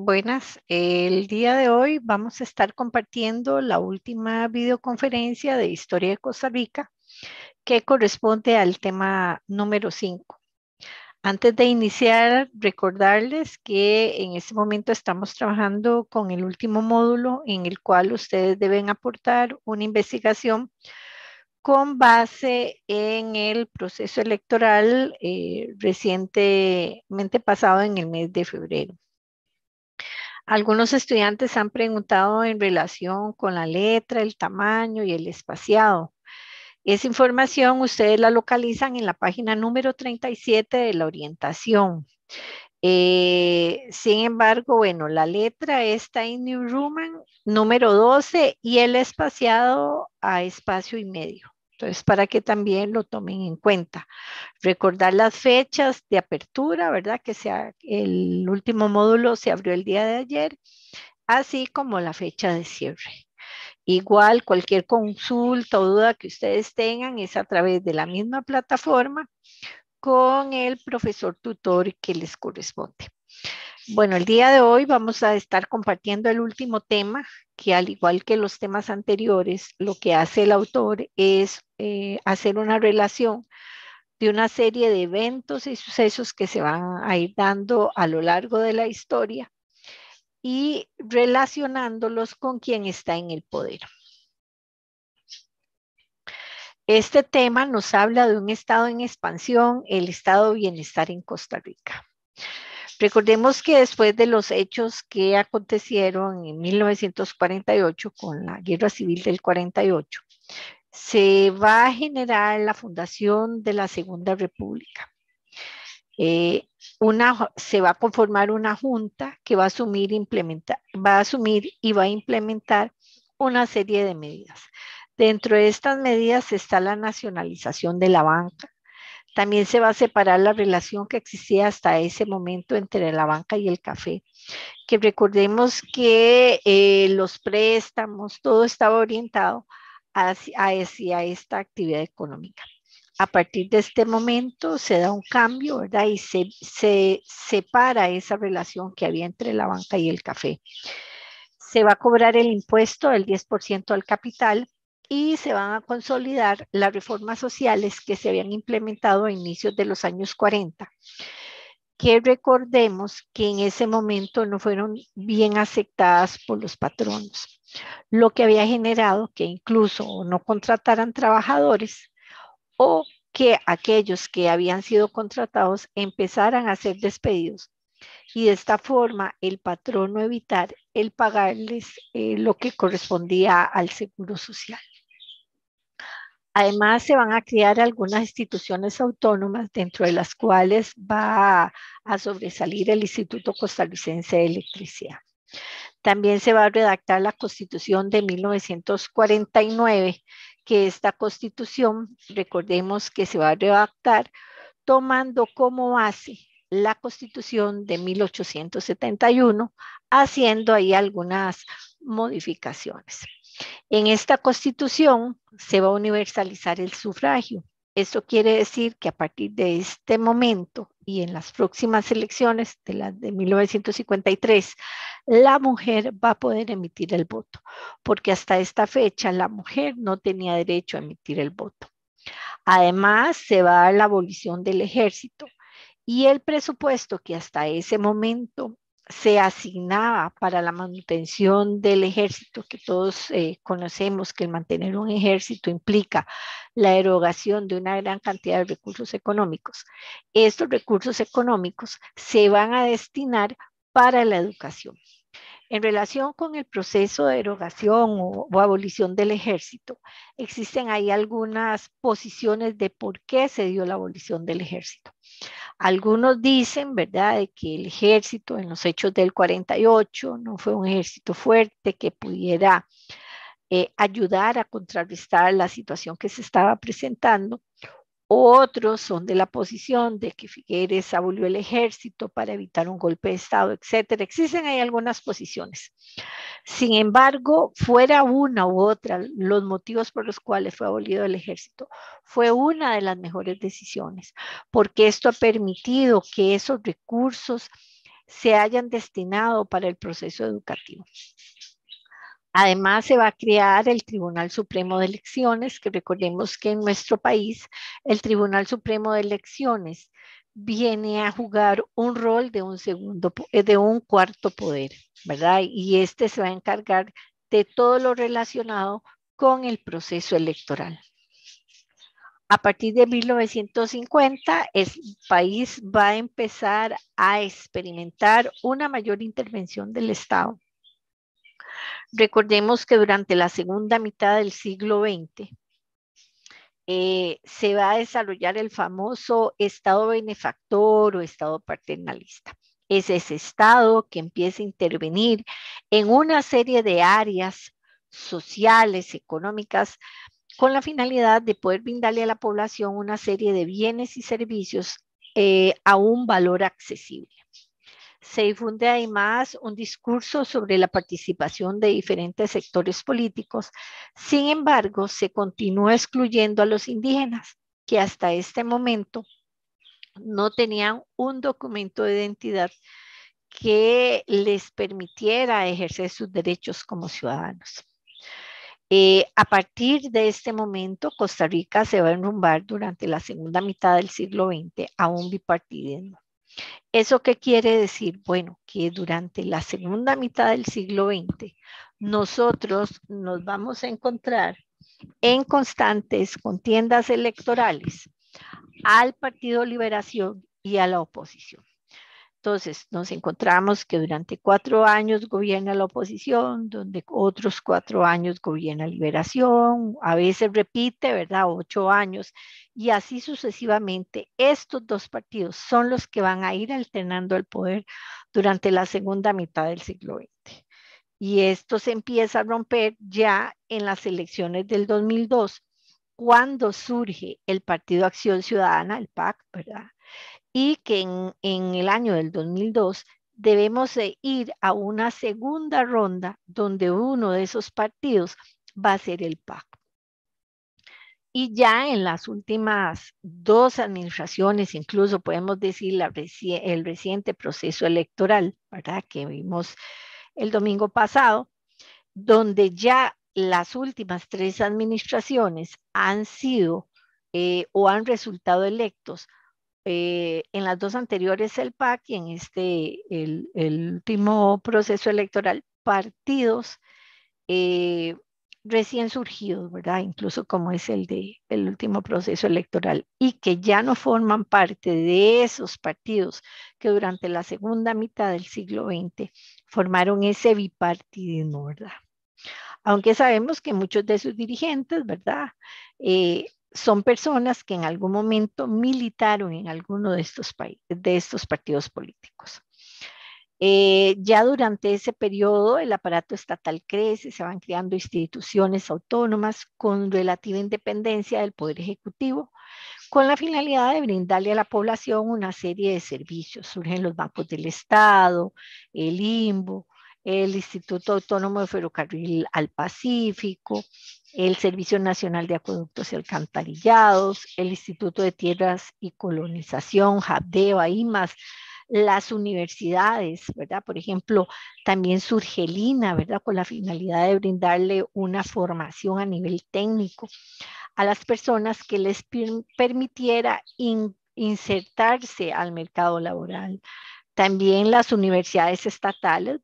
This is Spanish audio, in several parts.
Buenas, el día de hoy vamos a estar compartiendo la última videoconferencia de Historia de Costa Rica que corresponde al tema número 5. Antes de iniciar, recordarles que en este momento estamos trabajando con el último módulo en el cual ustedes deben aportar una investigación con base en el proceso electoral eh, recientemente pasado en el mes de febrero. Algunos estudiantes han preguntado en relación con la letra, el tamaño y el espaciado. Esa información ustedes la localizan en la página número 37 de la orientación. Eh, sin embargo, bueno, la letra está en New Roman número 12 y el espaciado a espacio y medio. Entonces, para que también lo tomen en cuenta. Recordar las fechas de apertura, ¿verdad? Que sea, el último módulo se abrió el día de ayer, así como la fecha de cierre. Igual, cualquier consulta o duda que ustedes tengan es a través de la misma plataforma con el profesor tutor que les corresponde. Bueno, el día de hoy vamos a estar compartiendo el último tema que al igual que los temas anteriores, lo que hace el autor es eh, hacer una relación de una serie de eventos y sucesos que se van a ir dando a lo largo de la historia y relacionándolos con quien está en el poder. Este tema nos habla de un estado en expansión, el estado bienestar en Costa Rica. Recordemos que después de los hechos que acontecieron en 1948 con la Guerra Civil del 48, se va a generar la fundación de la Segunda República. Eh, una, se va a conformar una junta que va a, asumir, implementar, va a asumir y va a implementar una serie de medidas. Dentro de estas medidas está la nacionalización de la banca, también se va a separar la relación que existía hasta ese momento entre la banca y el café. Que recordemos que eh, los préstamos, todo estaba orientado hacia, hacia esta actividad económica a partir de este momento se da un cambio, ¿verdad? Y se, se, separa esa relación que había entre la banca y el café. Se va a cobrar el impuesto del 10% al capital y se van a consolidar las reformas sociales que se habían implementado a inicios de los años 40, que recordemos que en ese momento no fueron bien aceptadas por los patronos, lo que había generado que incluso no contrataran trabajadores o que aquellos que habían sido contratados empezaran a ser despedidos y de esta forma el patrono evitar el pagarles eh, lo que correspondía al seguro social. Además, se van a crear algunas instituciones autónomas dentro de las cuales va a sobresalir el Instituto Costarricense de Electricidad. También se va a redactar la Constitución de 1949, que esta Constitución, recordemos que se va a redactar tomando como base la Constitución de 1871, haciendo ahí algunas modificaciones. En esta constitución se va a universalizar el sufragio. Esto quiere decir que a partir de este momento y en las próximas elecciones de las de 1953, la mujer va a poder emitir el voto, porque hasta esta fecha la mujer no tenía derecho a emitir el voto. Además, se va a dar la abolición del ejército y el presupuesto que hasta ese momento se asignaba para la manutención del ejército, que todos eh, conocemos que el mantener un ejército implica la erogación de una gran cantidad de recursos económicos. Estos recursos económicos se van a destinar para la educación. En relación con el proceso de derogación o, abolición del ejército, existen ahí algunas posiciones de por qué se dio la abolición del ejército. Algunos dicen, ¿verdad?, que el ejército en los hechos del 48 no fue un ejército fuerte que pudiera eh, ayudar a contrarrestar la situación que se estaba presentando otros son de la posición de que Figueres abolió el ejército para evitar un golpe de Estado, etcétera. Existen ahí algunas posiciones. Sin embargo, fuera una u otra, los motivos por los cuales fue abolido el ejército, fue una de las mejores decisiones, porque esto ha permitido que esos recursos se hayan destinado para el proceso educativo. Además, se va a crear el Tribunal Supremo de Elecciones, que recordemos que en nuestro país el Tribunal Supremo de Elecciones viene a jugar un rol de un segundo, eh, de un cuarto poder, ¿verdad? Y este se va a encargar de todo lo relacionado con el proceso electoral. A partir de 1950, el país va a empezar a experimentar una mayor intervención del Estado Recordemos que durante la segunda mitad del siglo XX eh, se va a desarrollar el famoso Estado benefactor o Estado paternalista. Es ese Estado que empieza a intervenir en una serie de áreas sociales, económicas, con la finalidad de poder brindarle a la población una serie de bienes y servicios eh, a un valor accesible se difunde además un discurso sobre la participación de diferentes sectores políticos. Sin embargo, se continúa excluyendo a los indígenas, que hasta este momento no tenían un documento de identidad que les permitiera ejercer sus derechos como ciudadanos. Eh, a partir de este momento, Costa Rica se va a enrumbar durante la segunda mitad del siglo XX a un bipartidismo ¿Eso qué quiere decir? Bueno, que durante la segunda mitad del siglo XX nosotros nos vamos a encontrar en constantes contiendas electorales al Partido Liberación y a la oposición. Entonces nos encontramos que durante cuatro años gobierna la oposición, donde otros cuatro años gobierna liberación, a veces repite, ¿verdad? Ocho años y así sucesivamente. Estos dos partidos son los que van a ir alternando el poder durante la segunda mitad del siglo XX. Y esto se empieza a romper ya en las elecciones del 2002, cuando surge el Partido Acción Ciudadana, el PAC, ¿verdad? y que en, el año del 2002 debemos ir a una segunda ronda donde uno de esos partidos va a ser el PAC. Y ya en las últimas dos administraciones, incluso podemos decir el reciente proceso electoral, ¿verdad? Que vimos el domingo pasado, donde ya las últimas tres administraciones han sido eh, o han resultado electos eh, en las dos anteriores el PAC y en este, el, el último proceso electoral, partidos eh, recién surgidos, ¿verdad? Incluso como es el de el último proceso electoral y que ya no forman parte de esos partidos que durante la segunda mitad del siglo XX formaron ese bipartidismo, ¿verdad? Aunque sabemos que muchos de sus dirigentes, ¿verdad? Eh, son personas que en algún momento militaron en alguno de estos, países, de estos partidos políticos. Eh, ya durante ese periodo el aparato estatal crece, se van creando instituciones autónomas con relativa independencia del Poder Ejecutivo, con la finalidad de brindarle a la población una serie de servicios. Surgen los bancos del Estado, el IMBO, el Instituto Autónomo de Ferrocarril al Pacífico, el Servicio Nacional de Acueductos y Alcantarillados, el Instituto de Tierras y Colonización, y más, las universidades, ¿verdad? Por ejemplo, también Surgelina, ¿verdad? Con la finalidad de brindarle una formación a nivel técnico a las personas que les permitiera insertarse al mercado laboral. También las universidades estatales,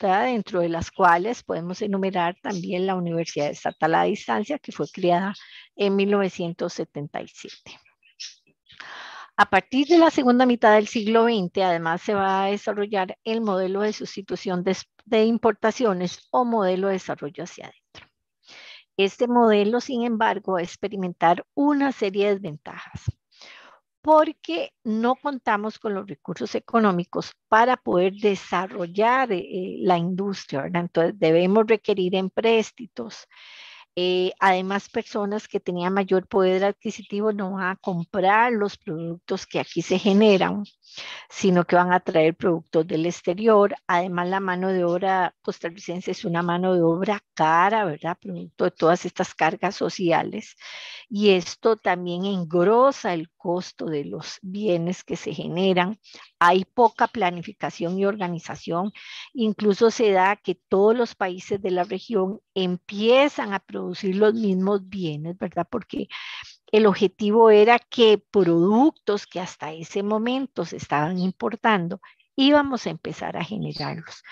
dentro de las cuales podemos enumerar también la Universidad Estatal a Distancia, que fue creada en 1977. A partir de la segunda mitad del siglo XX, además, se va a desarrollar el modelo de sustitución de, importaciones o modelo de desarrollo hacia adentro. Este modelo, sin embargo, va a experimentar una serie de desventajas porque no contamos con los recursos económicos para poder desarrollar eh, la industria, ¿verdad? Entonces debemos requerir empréstitos. Eh, además, personas que tenían mayor poder adquisitivo no van a comprar los productos que aquí se generan, sino que van a traer productos del exterior. Además, la mano de obra costarricense es una mano de obra cara, ¿verdad? Producto de todas estas cargas sociales. Y esto también engrosa el costo de los bienes que se generan, hay poca planificación y organización, incluso se da que todos los países de la región empiezan a producir los mismos bienes, ¿verdad? Porque el objetivo era que productos que hasta ese momento se estaban importando, íbamos a empezar a generarlos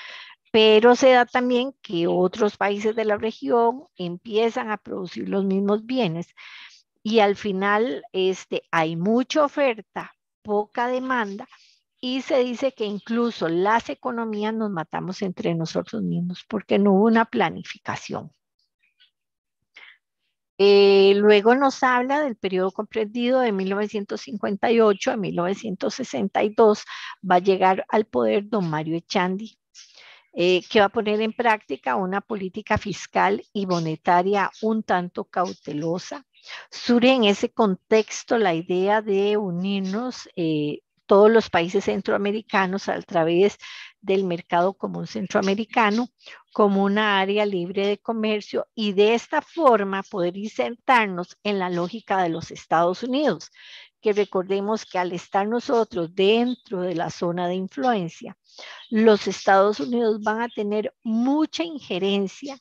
pero se da también que otros países de la región empiezan a producir los mismos bienes, y al final este, hay mucha oferta, poca demanda y se dice que incluso las economías nos matamos entre nosotros mismos porque no hubo una planificación. Eh, luego nos habla del periodo comprendido de 1958 a 1962. Va a llegar al poder don Mario Echandi, eh, que va a poner en práctica una política fiscal y monetaria un tanto cautelosa Surge en ese contexto la idea de unirnos eh, todos los países centroamericanos a través del mercado común centroamericano como una área libre de comercio y de esta forma poder insertarnos en la lógica de los Estados Unidos, que recordemos que al estar nosotros dentro de la zona de influencia, los Estados Unidos van a tener mucha injerencia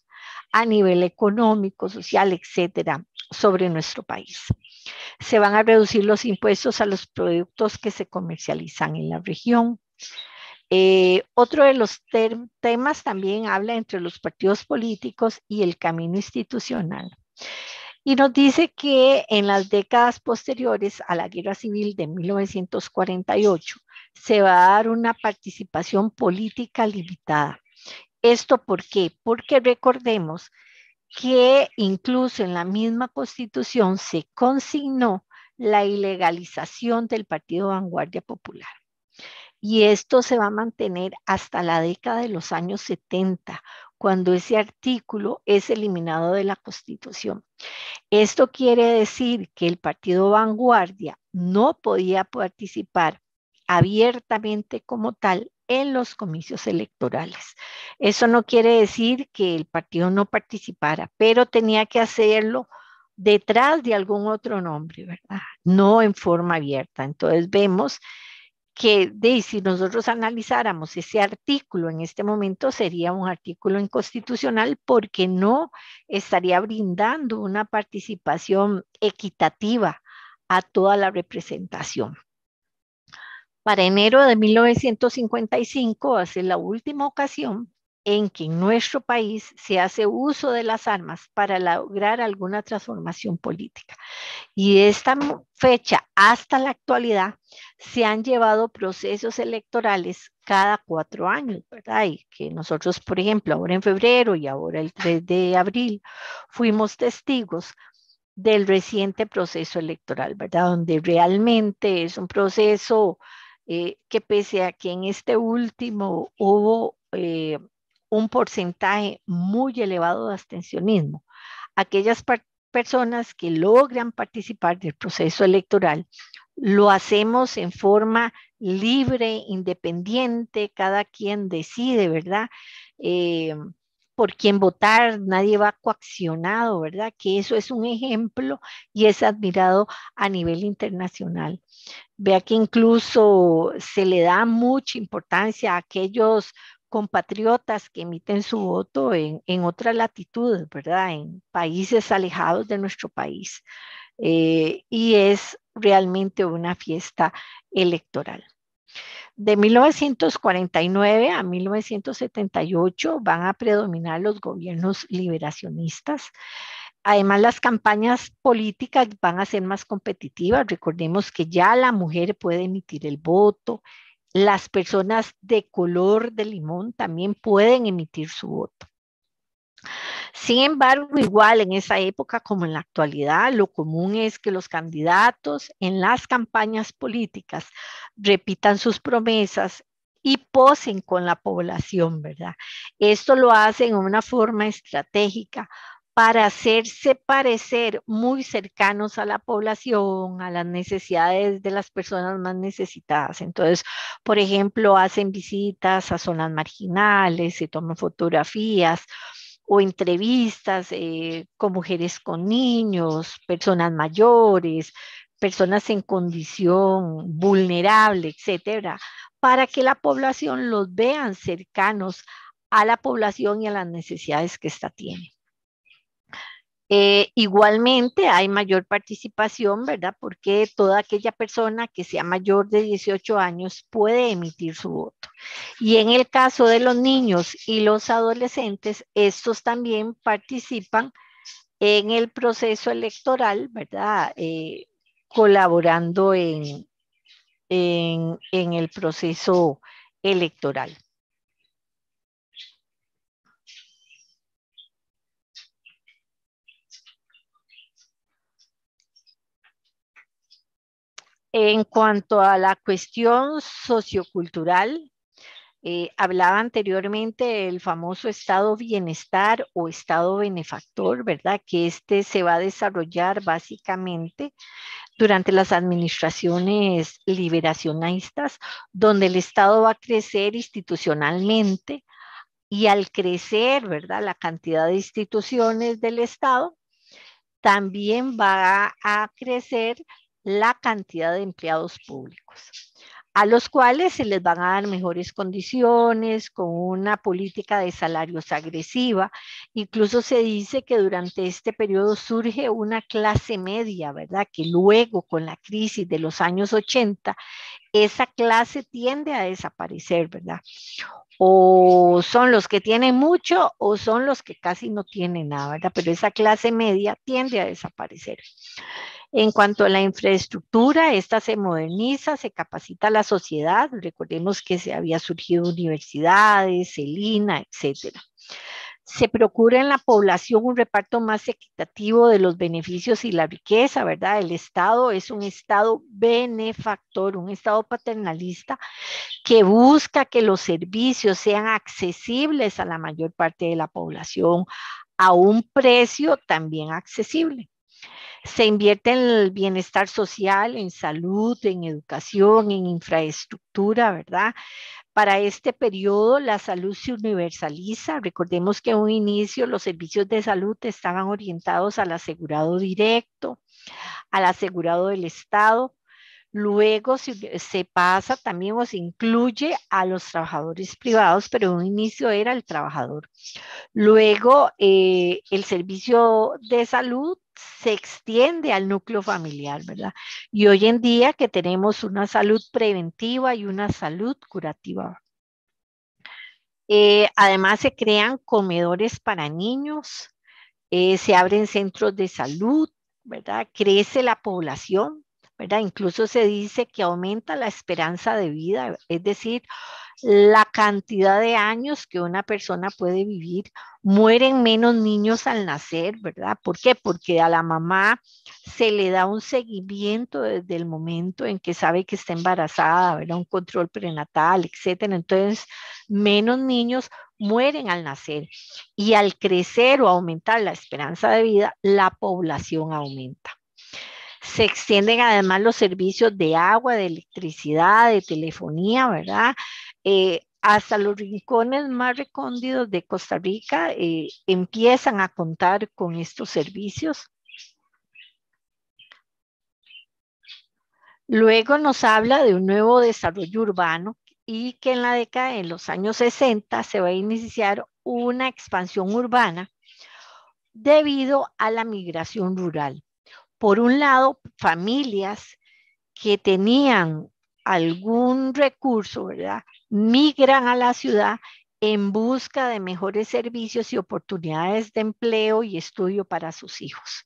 a nivel económico, social, etcétera, sobre nuestro país. Se van a reducir los impuestos a los productos que se comercializan en la región. Eh, otro de los temas también habla entre los partidos políticos y el camino institucional. Y nos dice que en las décadas posteriores a la Guerra Civil de 1948 se va a dar una participación política limitada ¿Esto por qué? Porque recordemos que incluso en la misma constitución se consignó la ilegalización del Partido Vanguardia Popular. Y esto se va a mantener hasta la década de los años 70, cuando ese artículo es eliminado de la Constitución. Esto quiere decir que el Partido Vanguardia no podía participar abiertamente como tal en los comicios electorales. Eso no quiere decir que el partido no participara, pero tenía que hacerlo detrás de algún otro nombre, ¿verdad? No en forma abierta. Entonces vemos que de, si nosotros analizáramos ese artículo en este momento sería un artículo inconstitucional porque no estaría brindando una participación equitativa a toda la representación. Para enero de 1955 hace la última ocasión en que en nuestro país se hace uso de las armas para lograr alguna transformación política. Y de esta fecha hasta la actualidad se han llevado procesos electorales cada cuatro años, ¿verdad? Y que nosotros, por ejemplo, ahora en febrero y ahora el 3 de abril, fuimos testigos del reciente proceso electoral, ¿verdad? Donde realmente es un proceso eh, que pese a que en este último hubo eh, un porcentaje muy elevado de abstencionismo, aquellas personas que logran participar del proceso electoral, lo hacemos en forma libre, independiente, cada quien decide, ¿verdad? Eh, por quién votar, nadie va coaccionado, ¿verdad? Que eso es un ejemplo y es admirado a nivel internacional. Vea que incluso se le da mucha importancia a aquellos compatriotas que emiten su voto en, otras latitudes, ¿verdad? En países alejados de nuestro país. Eh, y es realmente una fiesta electoral. De 1949 a 1978 van a predominar los gobiernos liberacionistas. Además, las campañas políticas van a ser más competitivas. Recordemos que ya la mujer puede emitir el voto. Las personas de color de limón también pueden emitir su voto. Sin embargo, igual en esa época como en la actualidad, lo común es que los candidatos en las campañas políticas repitan sus promesas y posen con la población, ¿verdad? Esto lo hacen de una forma estratégica para hacerse parecer muy cercanos a la población, a las necesidades de las personas más necesitadas. Entonces, por ejemplo, hacen visitas a zonas marginales, se toman fotografías, o entrevistas eh, con mujeres con niños, personas mayores, personas en condición vulnerable, etcétera, para que la población los vean cercanos a la población y a las necesidades que ésta tiene. Eh, igualmente hay mayor participación, ¿verdad? Porque toda aquella persona que sea mayor de 18 años puede emitir su voto. Y en el caso de los niños y los adolescentes, estos también participan en el proceso electoral, ¿verdad? Eh, colaborando en, en el proceso electoral. En cuanto a la cuestión sociocultural, eh, hablaba anteriormente del famoso estado bienestar o estado benefactor, ¿verdad? Que este se va a desarrollar básicamente durante las administraciones liberacionistas, donde el Estado va a crecer institucionalmente y al crecer, ¿verdad? La cantidad de instituciones del Estado, también va a crecer la cantidad de empleados públicos, a los cuales se les van a dar mejores condiciones, con una política de salarios agresiva. Incluso se dice que durante este periodo surge una clase media, ¿verdad? Que luego, con la crisis de los años 80, esa clase tiende a desaparecer, ¿verdad? o son los que tienen mucho o son los que casi no tienen nada, ¿verdad? Pero esa clase media tiende a desaparecer. En cuanto a la infraestructura, esta se moderniza, se capacita a la sociedad. Recordemos que se había surgido universidades, el Selina, etcétera se procura en la población un reparto más equitativo de los beneficios y la riqueza, ¿verdad? El Estado es un Estado benefactor, un Estado paternalista que busca que los servicios sean accesibles a la mayor parte de la población a un precio también accesible. Se invierte en el bienestar social, en salud, en educación, en infraestructura, ¿verdad? Para este periodo la salud se universaliza. Recordemos que en un inicio los servicios de salud estaban orientados al asegurado directo, al asegurado del Estado. Luego se, pasa también o se incluye a los trabajadores privados, pero en un inicio era el trabajador. Luego eh, el servicio de salud se extiende al núcleo familiar, ¿verdad? Y hoy en día que tenemos una salud preventiva y una salud curativa. Eh, además se crean comedores para niños, eh, se abren centros de salud, ¿verdad? Crece la población, Incluso se dice que aumenta la esperanza de vida, es decir, la cantidad de años que una persona puede vivir. Mueren menos niños al nacer, ¿verdad? ¿Por qué? Porque a la mamá se le da un seguimiento desde el momento en que sabe que está embarazada, Un control prenatal, etcétera. Entonces, menos niños mueren al nacer y al crecer o aumentar la esperanza de vida, la población aumenta. Se extienden además los servicios de agua, de electricidad, de telefonía, ¿verdad? Eh, hasta los rincones más recóndidos de Costa Rica eh, empiezan a contar con estos servicios. Luego nos habla de un nuevo desarrollo urbano y que en la década de los años 60 se va a iniciar una expansión urbana debido a la migración rural por un lado, familias que tenían algún recurso, ¿verdad? Migran a la ciudad en busca de mejores servicios y oportunidades de empleo y estudio para sus hijos.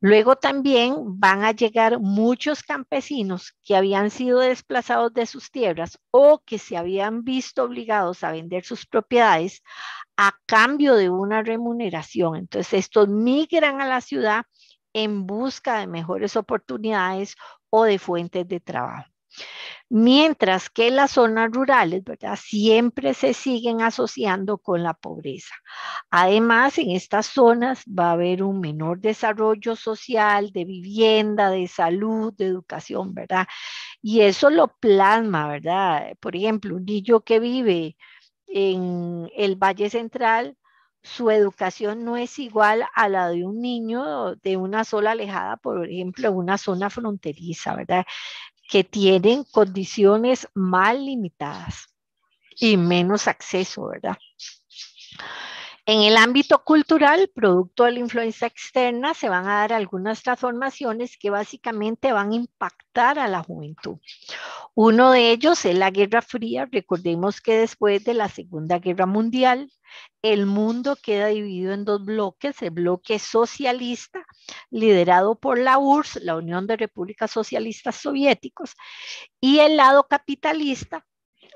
Luego también van a llegar muchos campesinos que habían sido desplazados de sus tierras o que se habían visto obligados a vender sus propiedades a cambio de una remuneración. Entonces estos migran a la ciudad en busca de mejores oportunidades o de fuentes de trabajo. Mientras que las zonas rurales, ¿verdad? Siempre se siguen asociando con la pobreza. Además, en estas zonas va a haber un menor desarrollo social, de vivienda, de salud, de educación, ¿verdad? Y eso lo plasma, ¿verdad? Por ejemplo, un niño que vive en el Valle Central su educación no es igual a la de un niño de una sola alejada, por ejemplo, una zona fronteriza, ¿verdad? Que tienen condiciones más limitadas y menos acceso, ¿verdad? En el ámbito cultural, producto de la influencia externa, se van a dar algunas transformaciones que básicamente van a impactar a la juventud. Uno de ellos es la Guerra Fría. Recordemos que después de la Segunda Guerra Mundial, el mundo queda dividido en dos bloques, el bloque socialista, liderado por la URSS, la Unión de Repúblicas Socialistas Soviéticos, y el lado capitalista,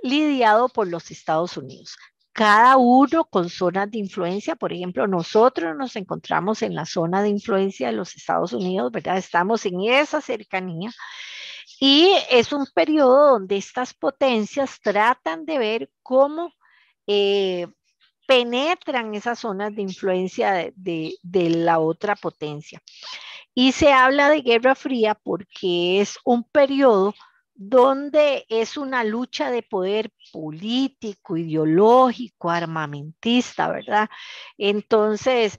lidiado por los Estados Unidos cada uno con zonas de influencia. Por ejemplo, nosotros nos encontramos en la zona de influencia de los Estados Unidos, ¿verdad? Estamos en esa cercanía. Y es un periodo donde estas potencias tratan de ver cómo eh, penetran esas zonas de influencia de, de la otra potencia. Y se habla de Guerra Fría porque es un periodo donde es una lucha de poder político, ideológico, armamentista, ¿verdad? Entonces,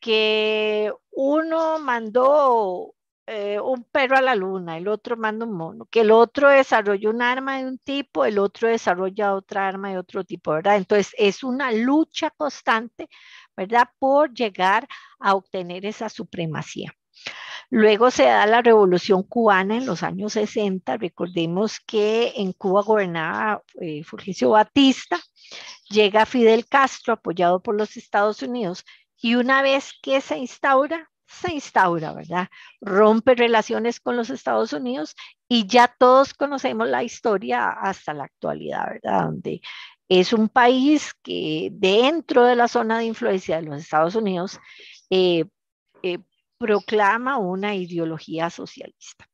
que uno mandó eh, un perro a la luna, el otro manda un mono, que el otro desarrolló un arma de un tipo, el otro desarrolla otra arma de otro tipo, ¿verdad? Entonces es una lucha constante, ¿verdad? Por llegar a obtener esa supremacía. Luego se da la revolución cubana en los años 60. Recordemos que en Cuba gobernaba eh, Batista. Llega Fidel Castro apoyado por los Estados Unidos. Y una vez que se instaura, se instaura, ¿verdad? Rompe relaciones con los Estados Unidos y ya todos conocemos la historia hasta la actualidad, ¿verdad? Donde es un país que dentro de la zona de influencia de los Estados Unidos eh, eh, proclama una ideología socialista.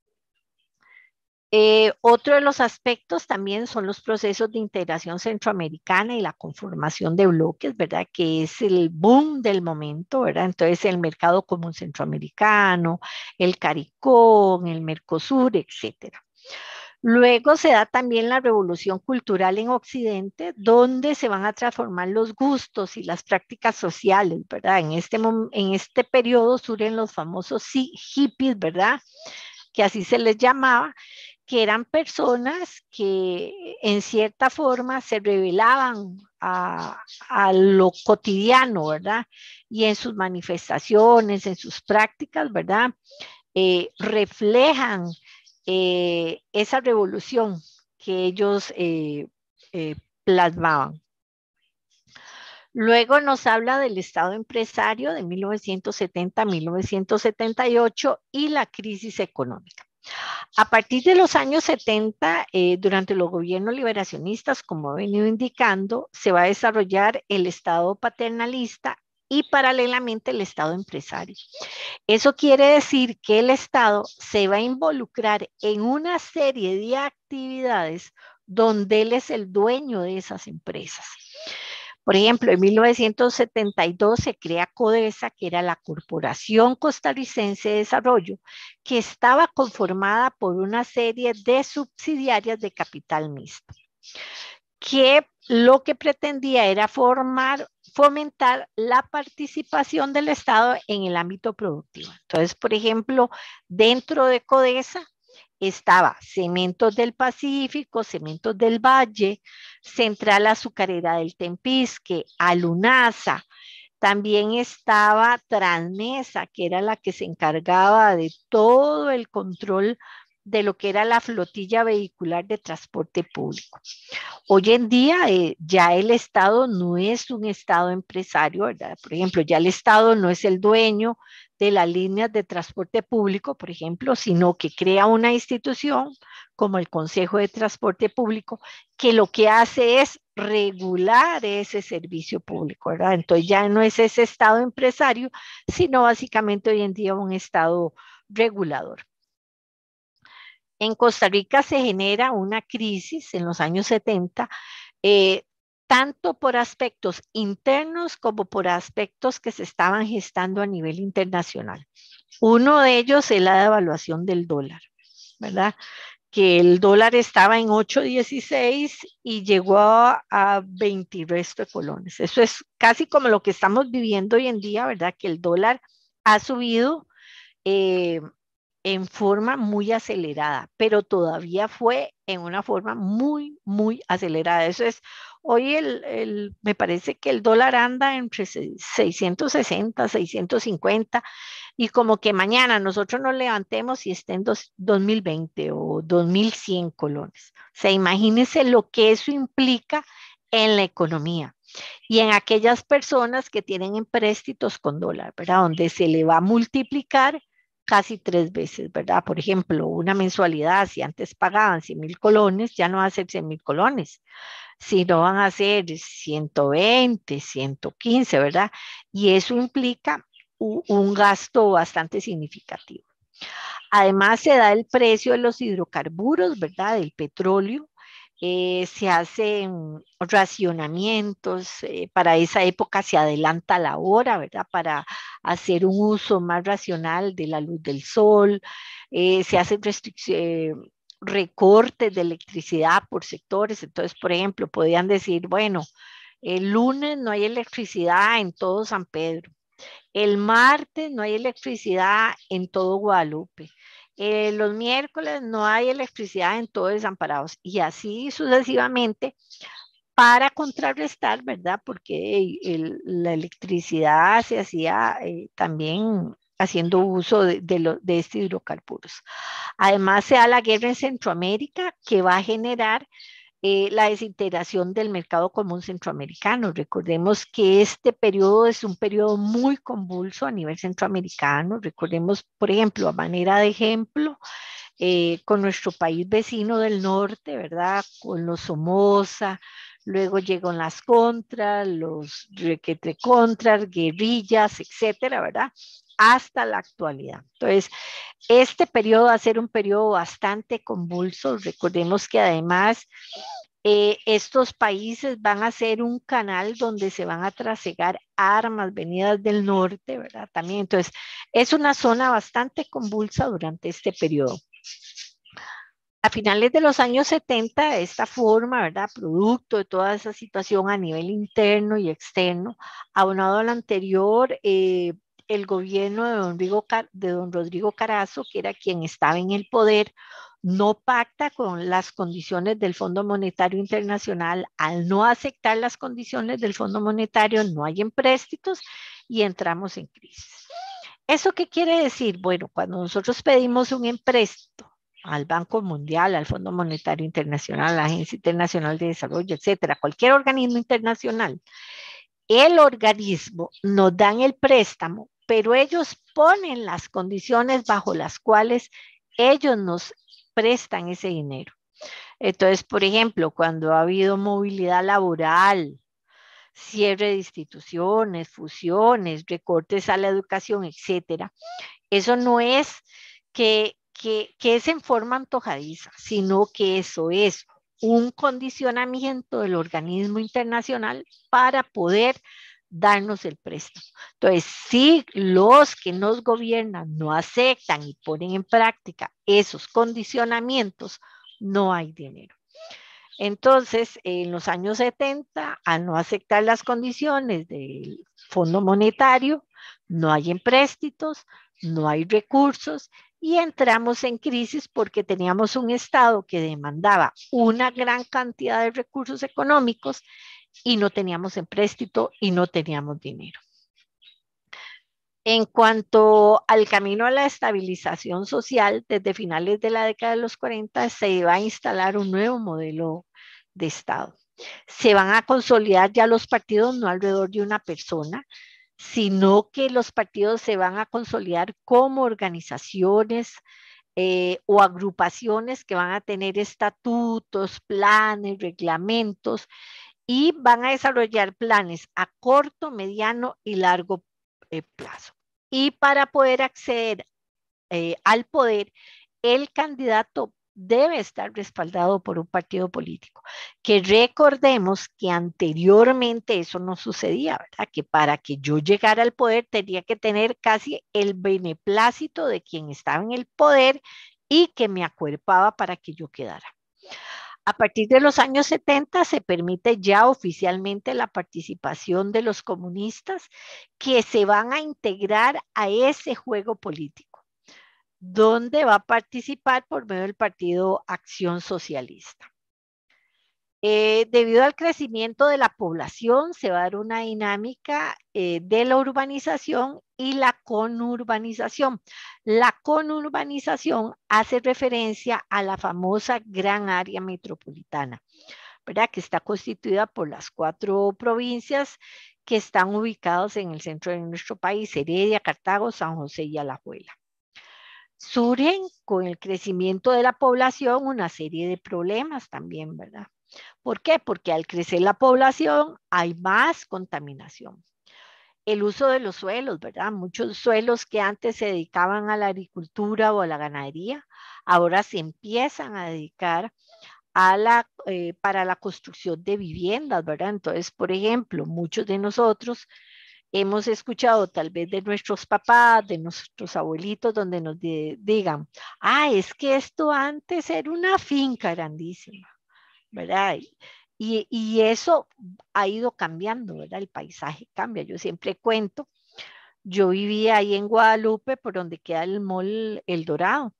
Eh, otro de los aspectos también son los procesos de integración centroamericana y la conformación de bloques, ¿verdad? Que es el boom del momento, ¿verdad? Entonces el mercado común centroamericano, el CARICOM, el MERCOSUR, etcétera. Luego se da también la revolución cultural en Occidente, donde se van a transformar los gustos y las prácticas sociales, ¿verdad? En este, en este periodo surgen los famosos hippies, ¿verdad? Que así se les llamaba, que eran personas que en cierta forma se revelaban a, lo cotidiano, ¿verdad? Y en sus manifestaciones, en sus prácticas, ¿verdad? Eh, reflejan eh, esa revolución que ellos eh, eh, plasmaban. Luego nos habla del Estado empresario de 1970 1978 y la crisis económica. A partir de los años 70, durante los gobiernos liberacionistas, como he venido indicando, se va a desarrollar el Estado paternalista y paralelamente el Estado empresario. Eso quiere decir que el Estado se va a involucrar en una serie de actividades donde él es el dueño de esas empresas. Por ejemplo, en 1972 se crea CODESA, que era la Corporación Costarricense de Desarrollo, que estaba conformada por una serie de subsidiarias de capital mixto, que lo que pretendía era formar fomentar la participación del Estado en el ámbito productivo. Entonces, por ejemplo, dentro de CODESA estaba Cementos del Pacífico, Cementos del Valle, Central Azucarera del Tempisque, Alunasa, también estaba Transmesa, que era la que se encargaba de todo el control de lo que era la flotilla vehicular de transporte público. Hoy en día eh, ya el Estado no es un Estado empresario, ¿verdad? Por ejemplo, ya el Estado no es el dueño de las líneas de transporte público, por ejemplo, sino que crea una institución como el Consejo de Transporte Público, que lo que hace es regular ese servicio público, ¿verdad? Entonces ya no es ese Estado empresario, sino básicamente hoy en día un Estado regulador. En Costa Rica se genera una crisis en los años 70, eh, tanto por aspectos internos como por aspectos que se estaban gestando a nivel internacional. Uno de ellos es la devaluación del dólar, ¿verdad? Que el dólar estaba en 8.16 y llegó a 20 restos de colones. Eso es casi como lo que estamos viviendo hoy en día, ¿verdad? Que el dólar ha subido eh, en forma muy acelerada, pero todavía fue en una forma muy, muy acelerada. Eso es, hoy me parece que el dólar anda entre 660, 650 y como que mañana nosotros nos levantemos y estén dos, 2020 o 2100 colones. Se sea, imagínense lo que eso implica en la economía y en aquellas personas que tienen empréstitos con dólar, ¿verdad? Donde se le va a multiplicar casi tres veces, ¿verdad? Por ejemplo, una mensualidad, si antes pagaban 100 mil colones, ya no va a ser 100 mil colones, sino van a ser 120, 115, ¿verdad? Y eso implica un gasto bastante significativo. Además, se da el precio de los hidrocarburos, ¿verdad? Del petróleo, eh, se hacen racionamientos, eh, para esa época se adelanta la hora, ¿verdad? Para hacer un uso más racional de la luz del sol, eh, se hacen recortes de electricidad por sectores, entonces, por ejemplo, podían decir, bueno, el lunes no hay electricidad en todo San Pedro, el martes no hay electricidad en todo Guadalupe, eh, los miércoles no hay electricidad en todos los Desamparados y así sucesivamente para contrarrestar, ¿verdad? Porque la electricidad se hacía eh, también haciendo uso de, de, de este hidrocarburos. Además, se da la guerra en Centroamérica que va a generar eh, la desintegración del mercado común centroamericano. Recordemos que este periodo es un periodo muy convulso a nivel centroamericano. Recordemos, por ejemplo, a manera de ejemplo, eh, con nuestro país vecino del norte, ¿verdad? Con los Somoza, luego llegan las contras, los Contras, guerrillas, etcétera, ¿verdad? hasta la actualidad. Entonces, este periodo va a ser un periodo bastante convulso. Recordemos que además eh, estos países van a ser un canal donde se van a trasegar armas venidas del norte, ¿verdad? También, entonces, es una zona bastante convulsa durante este periodo. A finales de los años 70, esta forma, ¿verdad? Producto de toda esa situación a nivel interno y externo, aunado a anterior, eh, el gobierno de don, Rodrigo Carazo, que era quien estaba en el poder, no pacta con las condiciones del Fondo Monetario Internacional. Al no aceptar las condiciones del Fondo Monetario, no hay empréstitos y entramos en crisis. ¿Eso qué quiere decir? Bueno, cuando nosotros pedimos un empréstito al Banco Mundial, al Fondo Monetario Internacional, a la Agencia Internacional de Desarrollo, etcétera, cualquier organismo internacional, el organismo nos dan el préstamo pero ellos ponen las condiciones bajo las cuales ellos nos prestan ese dinero. Entonces, por ejemplo, cuando ha habido movilidad laboral, cierre de instituciones, fusiones, recortes a la educación, etcétera, eso no es que, que es en forma antojadiza, sino que eso es un condicionamiento del organismo internacional para poder darnos el préstamo. Entonces, si los que nos gobiernan no aceptan y ponen en práctica esos condicionamientos, no hay dinero. Entonces, en los años 70, al no aceptar las condiciones del Fondo Monetario, no hay empréstitos, no hay recursos y entramos en crisis porque teníamos un Estado que demandaba una gran cantidad de recursos económicos y no teníamos empréstito y no teníamos dinero. En cuanto al camino a la estabilización social, desde finales de la década de los 40 se va a instalar un nuevo modelo de Estado. Se van a consolidar ya los partidos no alrededor de una persona, sino que los partidos se van a consolidar como organizaciones eh, o agrupaciones que van a tener estatutos, planes, reglamentos y van a desarrollar planes a corto, mediano y largo eh, plazo. Y para poder acceder eh, al poder, el candidato debe estar respaldado por un partido político. Que recordemos que anteriormente eso no sucedía, ¿verdad? Que para que yo llegara al poder tenía que tener casi el beneplácito de quien estaba en el poder y que me acuerpaba para que yo quedara. A partir de los años 70 se permite ya oficialmente la participación de los comunistas que se van a integrar a ese juego político, donde va a participar por medio del Partido Acción Socialista. Eh, debido al crecimiento de la población, se va a dar una dinámica eh, de la urbanización y la conurbanización. La conurbanización hace referencia a la famosa gran área metropolitana, ¿verdad? que está constituida por las cuatro provincias que están ubicadas en el centro de nuestro país, Heredia, Cartago, San José y Alajuela surgen con el crecimiento de la población una serie de problemas también, ¿verdad? ¿Por qué? Porque al crecer la población hay más contaminación. El uso de los suelos, ¿verdad? Muchos suelos que antes se dedicaban a la agricultura o a la ganadería, ahora se empiezan a dedicar a la, eh, para la construcción de viviendas, ¿verdad? Entonces, por ejemplo, muchos de nosotros hemos escuchado tal vez de nuestros papás, de nuestros abuelitos, donde nos digan, ah, es que esto antes era una finca grandísima. ¿verdad? Y, eso ha ido cambiando, ¿verdad? El paisaje cambia. Yo siempre cuento, yo vivía ahí en Guadalupe, por donde queda el mall El Dorado,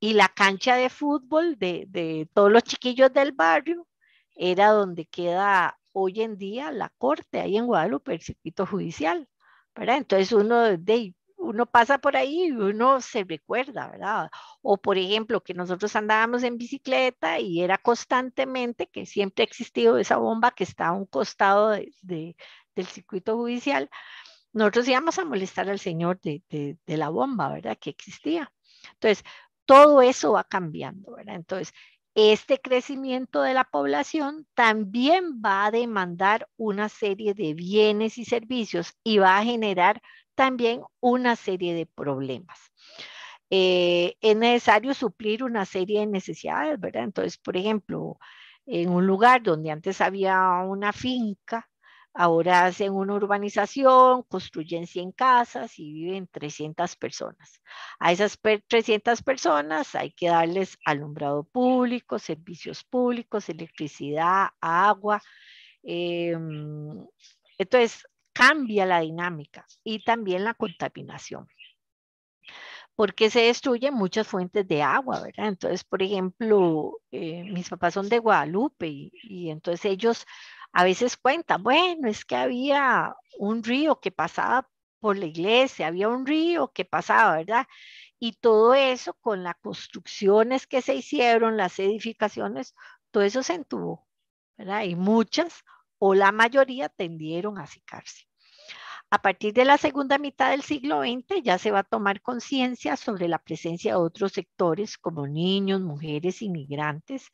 y la cancha de fútbol de, de todos los chiquillos del barrio era donde queda hoy en día la corte, ahí en Guadalupe, el circuito judicial. ¿verdad? Entonces uno de, uno pasa por ahí y uno se recuerda, ¿verdad? O por ejemplo, que nosotros andábamos en bicicleta y era constantemente que siempre ha existido esa bomba que está a un costado del circuito judicial. Nosotros íbamos a molestar al señor de, de la bomba, ¿verdad? Que existía. Entonces, todo eso va cambiando, ¿verdad? Entonces, este crecimiento de la población también va a demandar una serie de bienes y servicios y va a generar también una serie de problemas. Eh, es necesario suplir una serie de necesidades, ¿verdad? Entonces, por ejemplo, en un lugar donde antes había una finca, ahora hacen una urbanización, construyen 100 casas y viven 300 personas. A esas 300 personas hay que darles alumbrado público, servicios públicos, electricidad, agua. Eh, entonces, cambia la dinámica y también la contaminación porque se destruyen muchas fuentes de agua, ¿verdad? Entonces, por ejemplo, eh, mis papás son de Guadalupe y, entonces ellos a veces cuentan, bueno, es que había un río que pasaba por la iglesia, había un río que pasaba, ¿verdad? Y todo eso con las construcciones que se hicieron, las edificaciones, todo eso se entubó, ¿verdad? Y muchas o la mayoría tendieron a secarse. A partir de la segunda mitad del siglo XX ya se va a tomar conciencia sobre la presencia de otros sectores como niños, mujeres, inmigrantes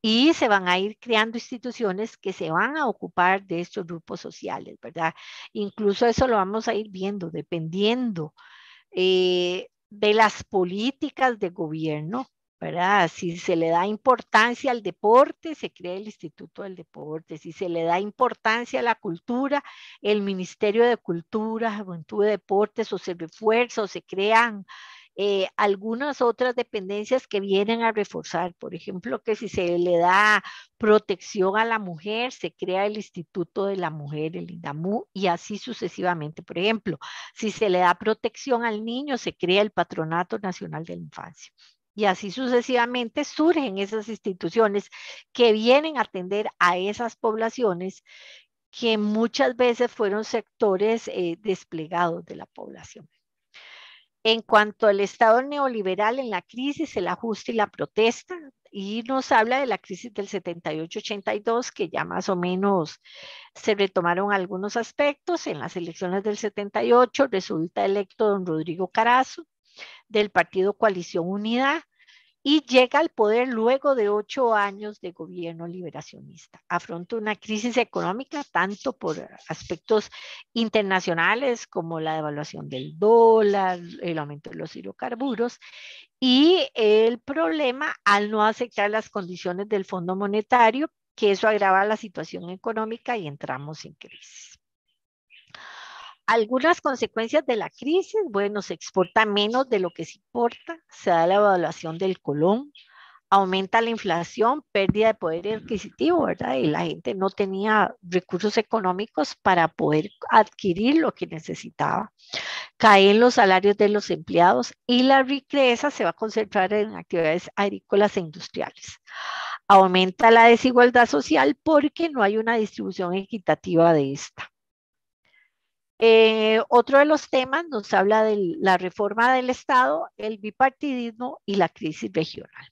y se van a ir creando instituciones que se van a ocupar de estos grupos sociales, ¿verdad? Incluso eso lo vamos a ir viendo dependiendo eh, de las políticas de gobierno si se le da importancia al deporte, se crea el Instituto del Deporte. Si se le da importancia a la cultura, el Ministerio de Cultura, Juventud y Deportes, o se refuerza, o se crean eh, algunas otras dependencias que vienen a reforzar. Por ejemplo, que si se le da protección a la mujer, se crea el Instituto de la Mujer, el INDAMU y así sucesivamente. Por ejemplo, si se le da protección al niño, se crea el Patronato Nacional de la Infancia. Y así sucesivamente surgen esas instituciones que vienen a atender a esas poblaciones que muchas veces fueron sectores eh, desplegados de la población. En cuanto al Estado neoliberal en la crisis, el ajuste y la protesta, y nos habla de la crisis del 78-82, que ya más o menos se retomaron algunos aspectos. En las elecciones del 78 resulta electo don Rodrigo Carazo, del partido Coalición Unidad y llega al poder luego de ocho años de gobierno liberacionista. Afronta una crisis económica tanto por aspectos internacionales como la devaluación del dólar, el aumento de los hidrocarburos y el problema al no aceptar las condiciones del Fondo Monetario, que eso agrava la situación económica y entramos en crisis. Algunas consecuencias de la crisis, bueno, se exporta menos de lo que se importa, se da la evaluación del colón, aumenta la inflación, pérdida de poder adquisitivo, ¿verdad? Y la gente no tenía recursos económicos para poder adquirir lo que necesitaba. Caen los salarios de los empleados y la riqueza se va a concentrar en actividades agrícolas e industriales. Aumenta la desigualdad social porque no hay una distribución equitativa de esta. Eh, otro de los temas nos habla de la reforma del Estado, el bipartidismo y la crisis regional.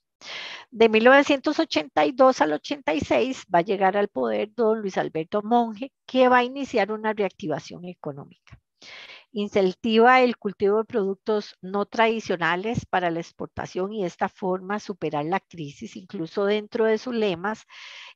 De 1982 al 86 va a llegar al poder don Luis Alberto Monge, que va a iniciar una reactivación económica. Incentiva el cultivo de productos no tradicionales para la exportación y de esta forma superar la crisis. Incluso dentro de sus lemas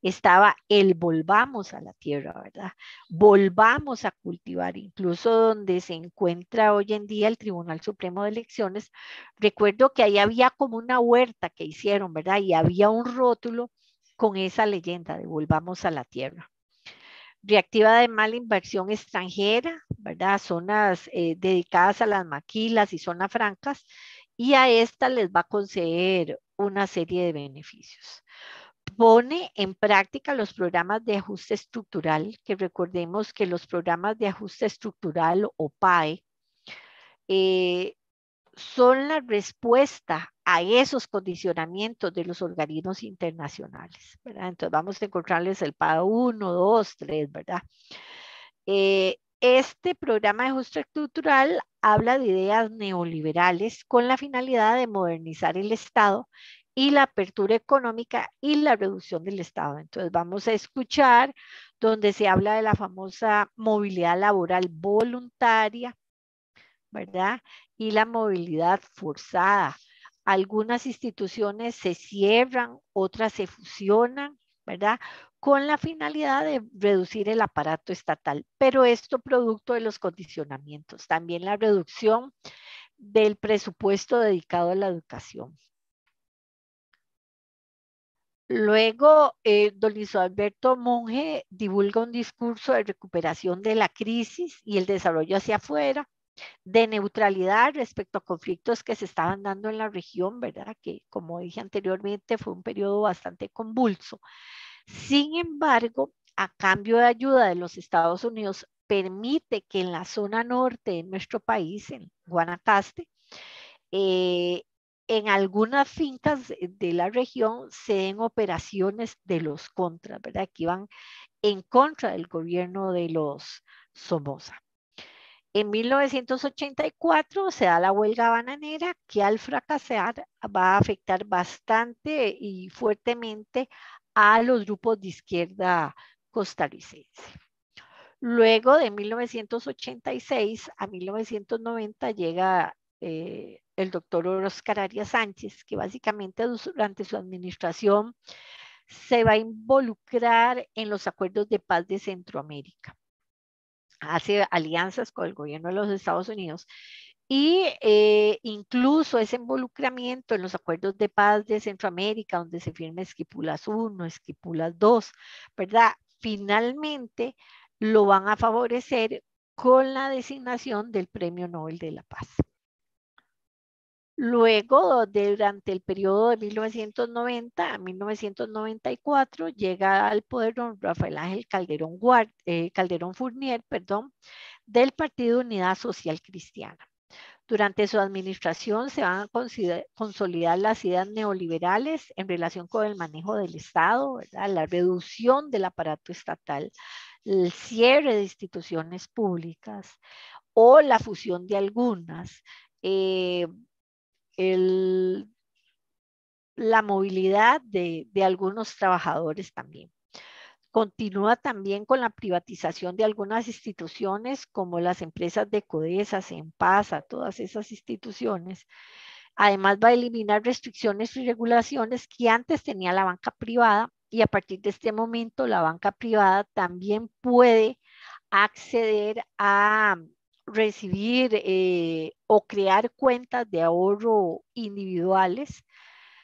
estaba el volvamos a la tierra, ¿verdad? Volvamos a cultivar, incluso donde se encuentra hoy en día el Tribunal Supremo de Elecciones. Recuerdo que ahí había como una huerta que hicieron, ¿verdad? Y había un rótulo con esa leyenda de volvamos a la tierra reactiva de la inversión extranjera, ¿verdad? Zonas eh, dedicadas a las maquilas y zonas francas, y a esta les va a conceder una serie de beneficios. Pone en práctica los programas de ajuste estructural, que recordemos que los programas de ajuste estructural o PAE eh, son la respuesta a esos condicionamientos de los organismos internacionales, Entonces vamos a encontrarles el PADO 1, 2, 3, ¿verdad? Eh, este programa de ajuste estructural habla de ideas neoliberales con la finalidad de modernizar el Estado y la apertura económica y la reducción del Estado. Entonces vamos a escuchar donde se habla de la famosa movilidad laboral voluntaria, ¿verdad? Y la movilidad forzada algunas instituciones se cierran, otras se fusionan, ¿verdad? Con la finalidad de reducir el aparato estatal, pero esto producto de los condicionamientos, también la reducción del presupuesto dedicado a la educación. Luego, eh, don Luis Alberto Monge divulga un discurso de recuperación de la crisis y el desarrollo hacia afuera, de neutralidad respecto a conflictos que se estaban dando en la región, ¿verdad? Que como dije anteriormente fue un periodo bastante convulso. Sin embargo, a cambio de ayuda de los Estados Unidos, permite que en la zona norte de nuestro país, en Guanacaste, eh, en algunas fincas de la región se den operaciones de los contras, ¿verdad? Que van en contra del gobierno de los Somoza. En 1984 se da la huelga bananera que al fracasar va a afectar bastante y fuertemente a los grupos de izquierda costarricense. Luego de 1986 a 1990 llega eh, el doctor Oscar Arias Sánchez, que básicamente durante su administración se va a involucrar en los acuerdos de paz de Centroamérica hace alianzas con el gobierno de los Estados Unidos y eh, incluso ese involucramiento en los acuerdos de paz de Centroamérica, donde se firma Esquipulas 1, Esquipulas 2, ¿verdad? Finalmente lo van a favorecer con la designación del Premio Nobel de la Paz. Luego, durante el periodo de 1990 a 1994, llega al poder don Rafael Ángel Calderón, eh, Calderón Fournier perdón, del Partido Unidad Social Cristiana. Durante su administración se van a consolidar las ideas neoliberales en relación con el manejo del Estado, la reducción del aparato estatal, el cierre de instituciones públicas o la fusión de algunas, eh, la movilidad de, algunos trabajadores también. Continúa también con la privatización de algunas instituciones como las empresas de Codesa, Empasa, todas esas instituciones. Además va a eliminar restricciones y regulaciones que antes tenía la banca privada y a partir de este momento la banca privada también puede acceder a recibir eh, o crear cuentas de ahorro individuales.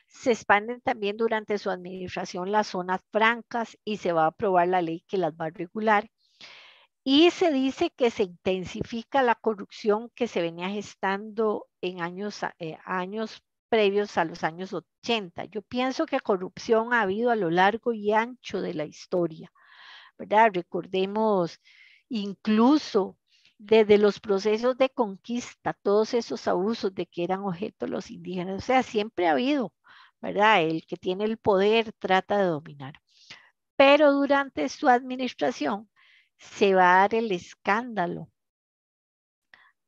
Se expanden también durante su administración las zonas francas y se va a aprobar la ley que las va a regular. Y se dice que se intensifica la corrupción que se venía gestando en años, eh, años previos a los años 80. Yo pienso que corrupción ha habido a lo largo y ancho de la historia, ¿verdad? Recordemos incluso desde los procesos de conquista, todos esos abusos de que eran objeto los indígenas. O sea, siempre ha habido, ¿verdad? El que tiene el poder trata de dominar. Pero durante su administración se va a dar el escándalo,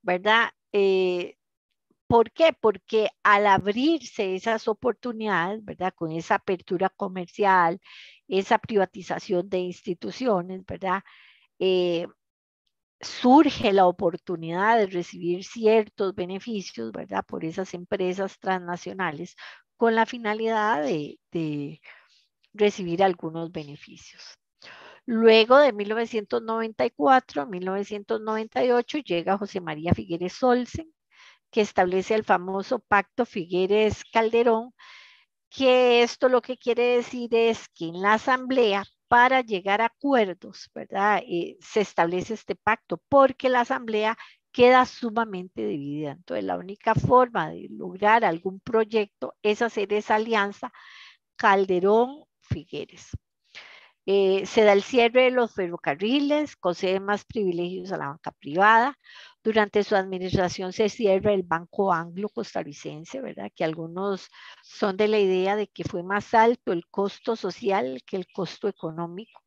¿verdad? Eh, ¿Por qué? Porque al abrirse esas oportunidades, ¿verdad? Con esa apertura comercial, esa privatización de instituciones, ¿verdad? Eh, surge la oportunidad de recibir ciertos beneficios, ¿verdad? Por esas empresas transnacionales con la finalidad de, recibir algunos beneficios. Luego de 1994 1998 llega José María Figueres Solsen, que establece el famoso Pacto Figueres Calderón, que esto lo que quiere decir es que en la asamblea para llegar a acuerdos, ¿verdad? Eh, se establece este pacto porque la Asamblea queda sumamente dividida. Entonces, la única forma de lograr algún proyecto es hacer esa alianza Calderón-Figueres. Eh, se da el cierre de los ferrocarriles, concede más privilegios a la banca privada. Durante su administración se cierra el Banco Anglo-Costarricense, ¿verdad? Que algunos son de la idea de que fue más alto el costo social que el costo económico.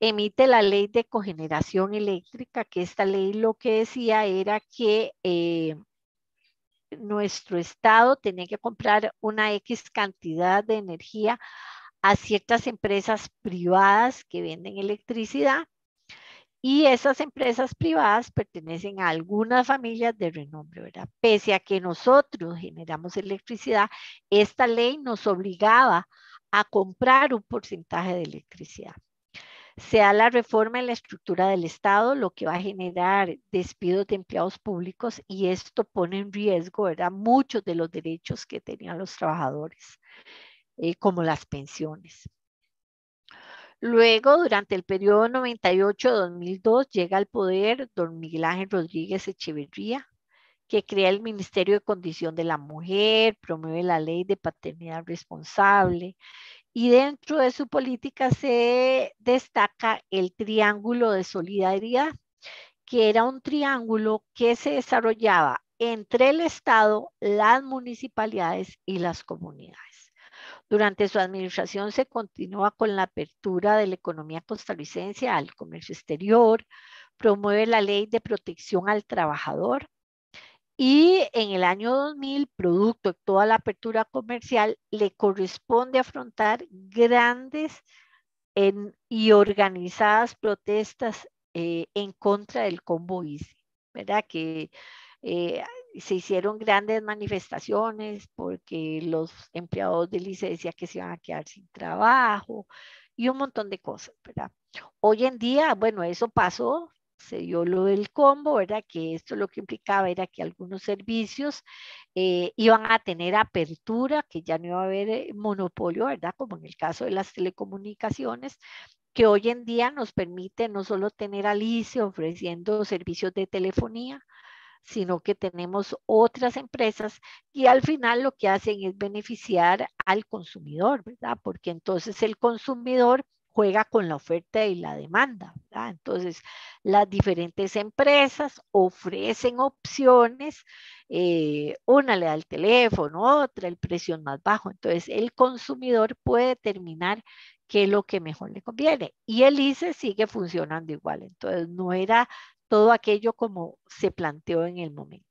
Emite la ley de cogeneración eléctrica, que esta ley lo que decía era que eh, nuestro Estado tenía que comprar una X cantidad de energía a ciertas empresas privadas que venden electricidad y esas empresas privadas pertenecen a algunas familias de renombre, ¿verdad? Pese a que nosotros generamos electricidad, esta ley nos obligaba a comprar un porcentaje de electricidad. Se la reforma en la estructura del Estado, lo que va a generar despidos de empleados públicos y esto pone en riesgo, ¿verdad? Muchos de los derechos que tenían los trabajadores. Eh, como las pensiones. Luego, durante el periodo 98-2002, llega al poder don Miguel Ángel Rodríguez Echeverría, que crea el Ministerio de Condición de la Mujer, promueve la ley de paternidad responsable y dentro de su política se destaca el Triángulo de Solidaridad, que era un triángulo que se desarrollaba entre el Estado, las municipalidades y las comunidades. Durante su administración se continúa con la apertura de la economía costarricense al comercio exterior, promueve la ley de protección al trabajador y en el año 2000, producto de toda la apertura comercial, le corresponde afrontar grandes y organizadas protestas eh, en contra del combo ¿verdad? Eh, se hicieron grandes manifestaciones porque los empleados de ICE que se iban a quedar sin trabajo y un montón de cosas, ¿verdad? Hoy en día, bueno, eso pasó, se dio lo del combo, ¿verdad? Que esto lo que implicaba era que algunos servicios eh, iban a tener apertura, que ya no iba a haber eh, monopolio, ¿verdad? Como en el caso de las telecomunicaciones, que hoy en día nos permite no solo tener al ICE ofreciendo servicios de telefonía, sino que tenemos otras empresas y al final lo que hacen es beneficiar al consumidor, ¿verdad? Porque entonces el consumidor juega con la oferta y la demanda. ¿verdad? Entonces, las diferentes empresas ofrecen opciones, eh, una le da el teléfono, otra el precio más bajo. Entonces, el consumidor puede determinar qué es lo que mejor le conviene. Y el ICE sigue funcionando igual. Entonces, no era todo aquello como se planteó en el momento.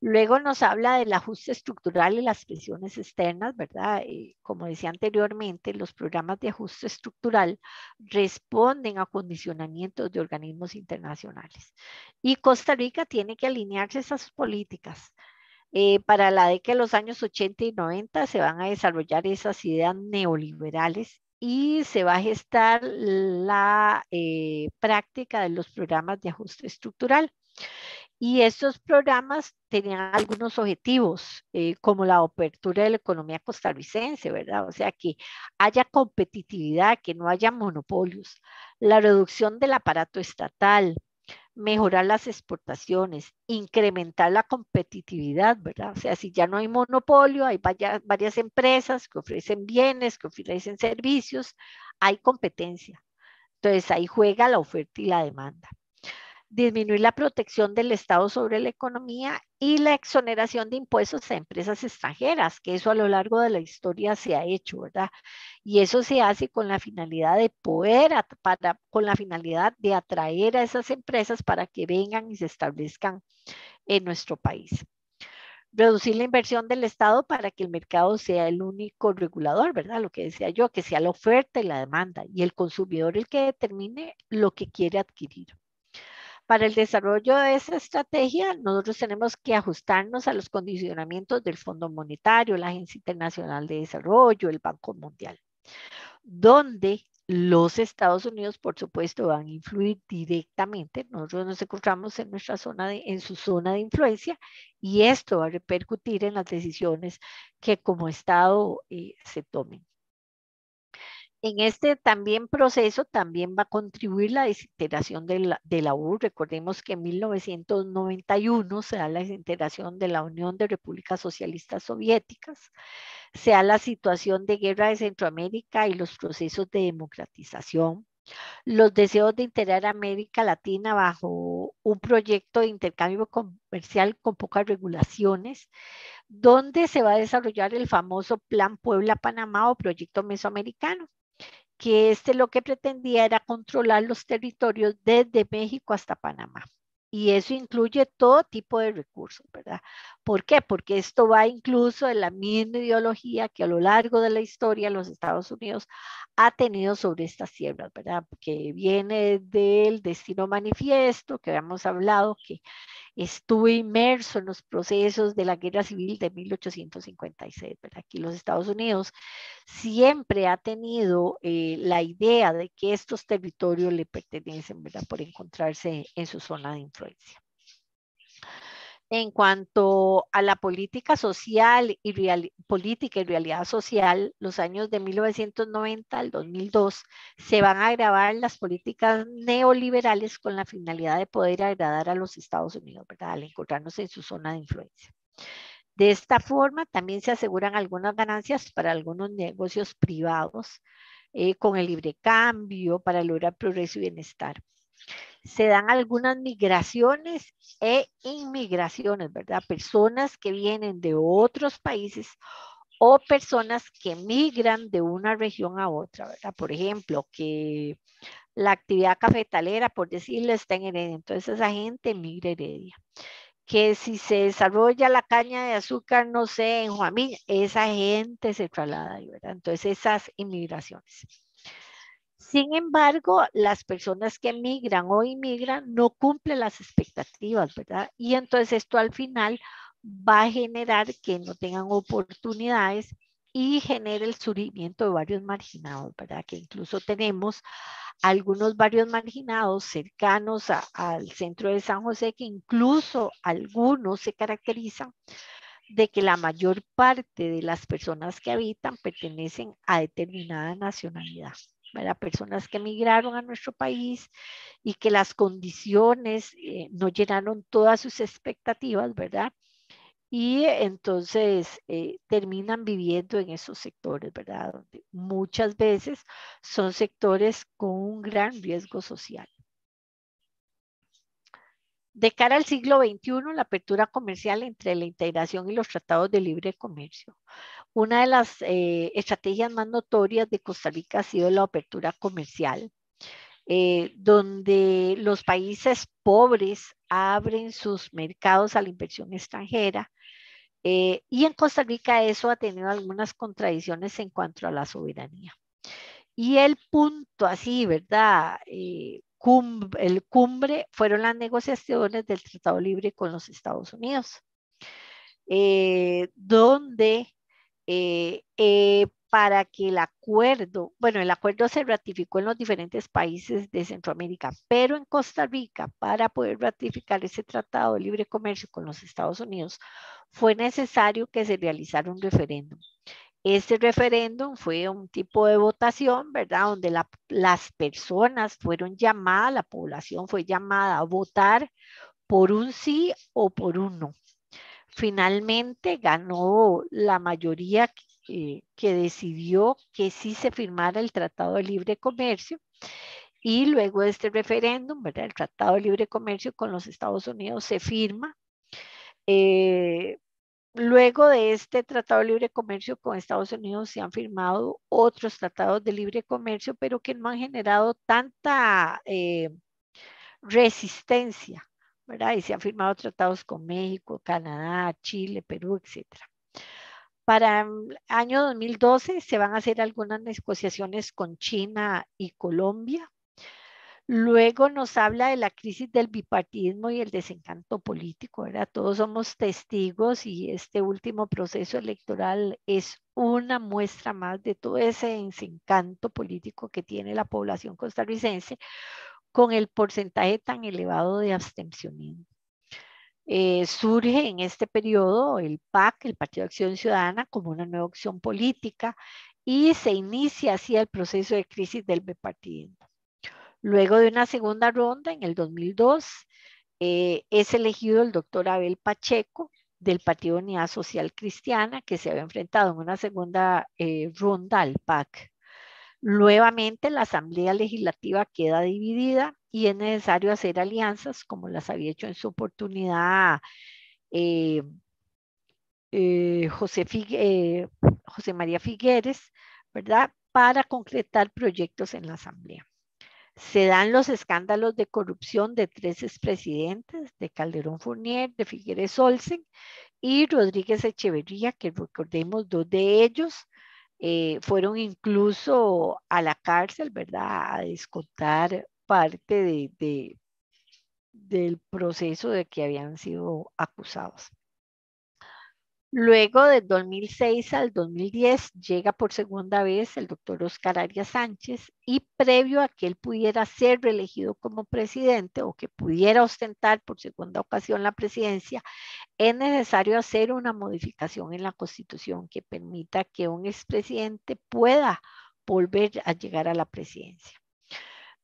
Luego nos habla del ajuste estructural y las presiones externas, ¿verdad? Eh, como decía anteriormente, los programas de ajuste estructural responden a condicionamientos de organismos internacionales. Y Costa Rica tiene que alinearse a esas políticas. Eh, para la década de los años 80 y 90 se van a desarrollar esas ideas neoliberales y se va a gestar la eh, práctica de los programas de ajuste estructural. Y estos programas tenían algunos objetivos, eh, como la apertura de la economía costarricense, ¿verdad? O sea, que haya competitividad, que no haya monopolios, la reducción del aparato estatal, mejorar las exportaciones, incrementar la competitividad, ¿verdad? O sea, si ya no hay monopolio, hay varias empresas que ofrecen bienes, que ofrecen servicios, hay competencia. Entonces ahí juega la oferta y la demanda disminuir la protección del Estado sobre la economía y la exoneración de impuestos a empresas extranjeras, que eso a lo largo de la historia se ha hecho, ¿verdad? Y eso se hace con la finalidad de poder, para, con la finalidad de atraer a esas empresas para que vengan y se establezcan en nuestro país reducir la inversión del Estado para que el mercado sea el único regulador, ¿verdad? Lo que decía yo, que sea la oferta y la demanda y el consumidor el que determine lo que quiere adquirir. Para el desarrollo de esa estrategia, nosotros tenemos que ajustarnos a los condicionamientos del Fondo Monetario, la Agencia Internacional de Desarrollo, el Banco Mundial, donde los Estados Unidos, por supuesto, van a influir directamente. Nosotros nos encontramos en nuestra zona, de, en su zona de influencia, y esto va a repercutir en las decisiones que como Estado eh, se tomen. En este también proceso también va a contribuir la desintegración de la, de Recordemos que en 1991 se da la desintegración de la Unión de Repúblicas Socialistas Soviéticas, se da la situación de guerra de Centroamérica y los procesos de democratización, los deseos de integrar América Latina bajo un proyecto de intercambio comercial con pocas regulaciones, donde se va a desarrollar el famoso Plan Puebla-Panamá o Proyecto Mesoamericano que este lo que pretendía era controlar los territorios desde México hasta Panamá. Y eso incluye todo tipo de recursos, ¿verdad? ¿Por qué? Porque esto va incluso en la misma ideología que a lo largo de la historia los Estados Unidos ha tenido sobre estas tierras, ¿verdad? Que viene del destino manifiesto, que habíamos hablado, que estuve inmerso en los procesos de la guerra civil de 1856. ¿verdad? Aquí los Estados Unidos siempre ha tenido eh, la idea de que estos territorios le pertenecen ¿verdad? por encontrarse en su zona de influencia en cuanto a la política social y política y realidad social, los años de 1990 al 2002 se van a agravar las políticas neoliberales con la finalidad de poder agradar a los Estados Unidos, ¿verdad? Al encontrarnos en su zona de influencia. De esta forma, también se aseguran algunas ganancias para algunos negocios privados eh, con el libre cambio para lograr progreso y bienestar se dan algunas migraciones e inmigraciones, ¿verdad? Personas que vienen de otros países o personas que migran de una región a otra, ¿verdad? Por ejemplo, que la actividad cafetalera, por decirlo, está en Heredia. Entonces esa gente migra Heredia. Que si se desarrolla la caña de azúcar, no sé, en Juamín, esa gente se traslada, ¿verdad? Entonces esas inmigraciones. Sin embargo, las personas que emigran o inmigran no cumplen las expectativas, ¿verdad? Y entonces esto al final va a generar que no tengan oportunidades y genere el surgimiento de varios marginados, ¿verdad? Que incluso tenemos algunos varios marginados cercanos al centro de San José, que incluso algunos se caracterizan de que la mayor parte de las personas que habitan pertenecen a determinada nacionalidad era personas que emigraron a nuestro país y que las condiciones eh, no llenaron todas sus expectativas, ¿verdad? Y entonces eh, terminan viviendo en esos sectores, ¿verdad? Donde muchas veces son sectores con un gran riesgo social. De cara al siglo XXI, la apertura comercial entre la integración y los tratados de libre comercio. Una de las eh, estrategias más notorias de Costa Rica ha sido la apertura comercial, eh, donde los países pobres abren sus mercados a la inversión extranjera. Eh, y en Costa Rica eso ha tenido algunas contradicciones en cuanto a la soberanía. Y el punto así, ¿verdad? el cumbre fueron las negociaciones del Tratado Libre con los Estados Unidos, eh, donde eh, eh, para que el acuerdo, bueno, el acuerdo se ratificó en los diferentes países de Centroamérica, pero en Costa Rica, para poder ratificar ese tratado de libre comercio con los Estados Unidos, fue necesario que se realizara un referéndum. Este referéndum fue un tipo de votación, ¿verdad? Donde las personas fueron llamadas, la población fue llamada a votar por un sí o por un no. Finalmente ganó la mayoría eh, que, decidió que sí se firmara el Tratado de Libre Comercio y luego de este referéndum, ¿verdad? El Tratado de Libre Comercio con los Estados Unidos se firma. Eh, Luego de este Tratado de Libre Comercio con Estados Unidos se han firmado otros tratados de libre comercio, pero que no han generado tanta eh, resistencia, ¿verdad? Y se han firmado tratados con México, Canadá, Chile, Perú, etc. Para el año 2012 se van a hacer algunas negociaciones con China y Colombia. Luego nos habla de la crisis del bipartidismo y el desencanto político, ¿verdad? Todos somos testigos y este último proceso electoral es una muestra más de todo ese desencanto político que tiene la población costarricense con el porcentaje tan elevado de abstencionismo. Eh, surge en este periodo el PAC, el Partido de Acción Ciudadana, como una nueva opción política y se inicia así el proceso de crisis del bipartidismo. Luego de una segunda ronda, en el 2002, eh, es elegido el doctor Abel Pacheco del Partido Unidad Social Cristiana, que se había enfrentado en una segunda eh, ronda al PAC. Nuevamente la Asamblea Legislativa queda dividida y es necesario hacer alianzas como las había hecho en su oportunidad eh, José, José María Figueres, ¿verdad? Para concretar proyectos en la Asamblea se dan los escándalos de corrupción de tres expresidentes, de Calderón Fournier, de Figueres Olsen y Rodríguez Echeverría, que recordemos dos de ellos eh, fueron incluso a la cárcel, ¿verdad? A descontar parte del proceso de que habían sido acusados. Luego, de 2006 al 2010, llega por segunda vez el doctor Oscar Arias Sánchez y previo a que él pudiera ser reelegido como presidente o que pudiera ostentar por segunda ocasión la presidencia, es necesario hacer una modificación en la constitución que permita que un expresidente pueda volver a llegar a la presidencia.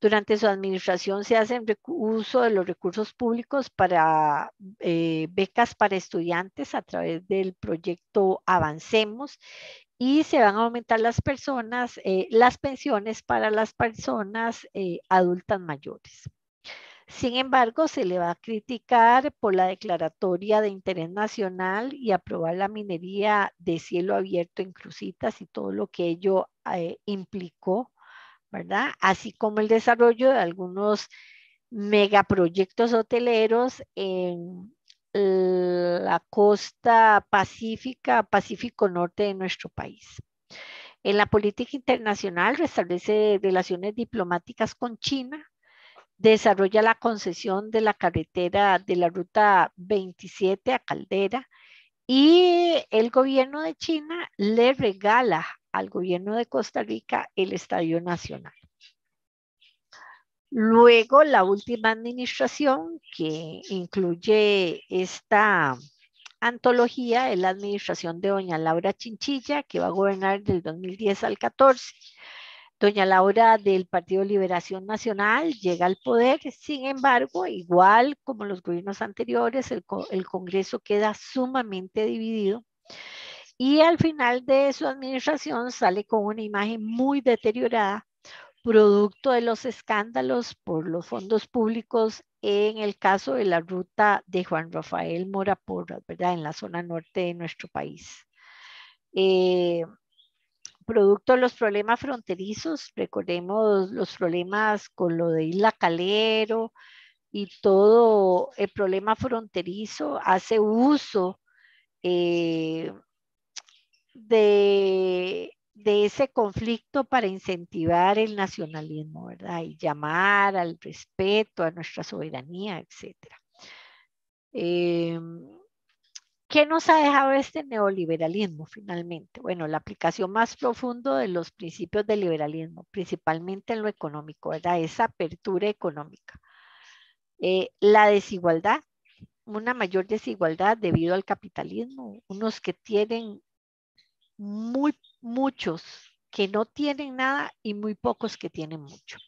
Durante su administración se hacen uso de los recursos públicos para eh, becas para estudiantes a través del proyecto Avancemos y se van a aumentar las personas, eh, las pensiones para las personas eh, adultas mayores. Sin embargo, se le va a criticar por la declaratoria de interés nacional y aprobar la minería de cielo abierto en Crucitas y todo lo que ello implicó Así como el desarrollo de algunos megaproyectos hoteleros en la costa pacífica, Pacífico Norte de nuestro país. En la política internacional restablece relaciones diplomáticas con China, desarrolla la concesión de la carretera de la ruta 27 a Caldera y el gobierno de China le regala al gobierno de Costa Rica el Estadio Nacional. Luego, la última administración que incluye esta antología es la administración de doña Laura Chinchilla, que va a gobernar del 2010 al 14. Doña Laura del Partido Liberación Nacional llega al poder, sin embargo, igual como los gobiernos anteriores, el, el Congreso queda sumamente dividido y al final de su administración sale con una imagen muy deteriorada, producto de los escándalos por los fondos públicos en el caso de la ruta de Juan Rafael Mora ¿verdad? En la zona norte de nuestro país. Eh, producto de los problemas fronterizos, recordemos los problemas con lo de Isla Calero y todo el problema fronterizo hace uso eh, de, ese conflicto para incentivar el nacionalismo, ¿verdad? Y llamar al respeto, a nuestra soberanía, etcétera. Eh, ¿Qué nos ha dejado este neoliberalismo finalmente? Bueno, la aplicación más profunda de los principios del liberalismo, principalmente en lo económico, ¿verdad? Esa apertura económica. Eh, la desigualdad, una mayor desigualdad debido al capitalismo, unos que tienen muy, muchos que no tienen nada y muy pocos que tienen mucho.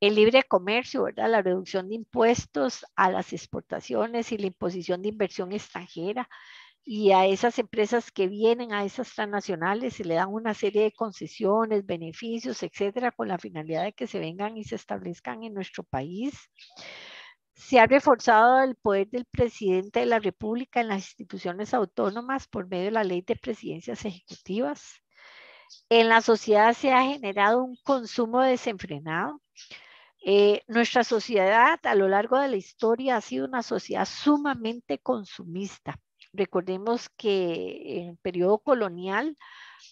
El libre comercio, ¿verdad? La reducción de impuestos a las exportaciones y la imposición de inversión extranjera y a esas empresas que vienen a esas transnacionales se le dan una serie de concesiones, beneficios, etcétera, con la finalidad de que se vengan y se establezcan en nuestro país. Se ha reforzado el poder del presidente de la República en las instituciones autónomas por medio de la ley de presidencias ejecutivas. En la sociedad se ha generado un consumo desenfrenado. Eh, nuestra sociedad a lo largo de la historia ha sido una sociedad sumamente consumista. Recordemos que en el periodo colonial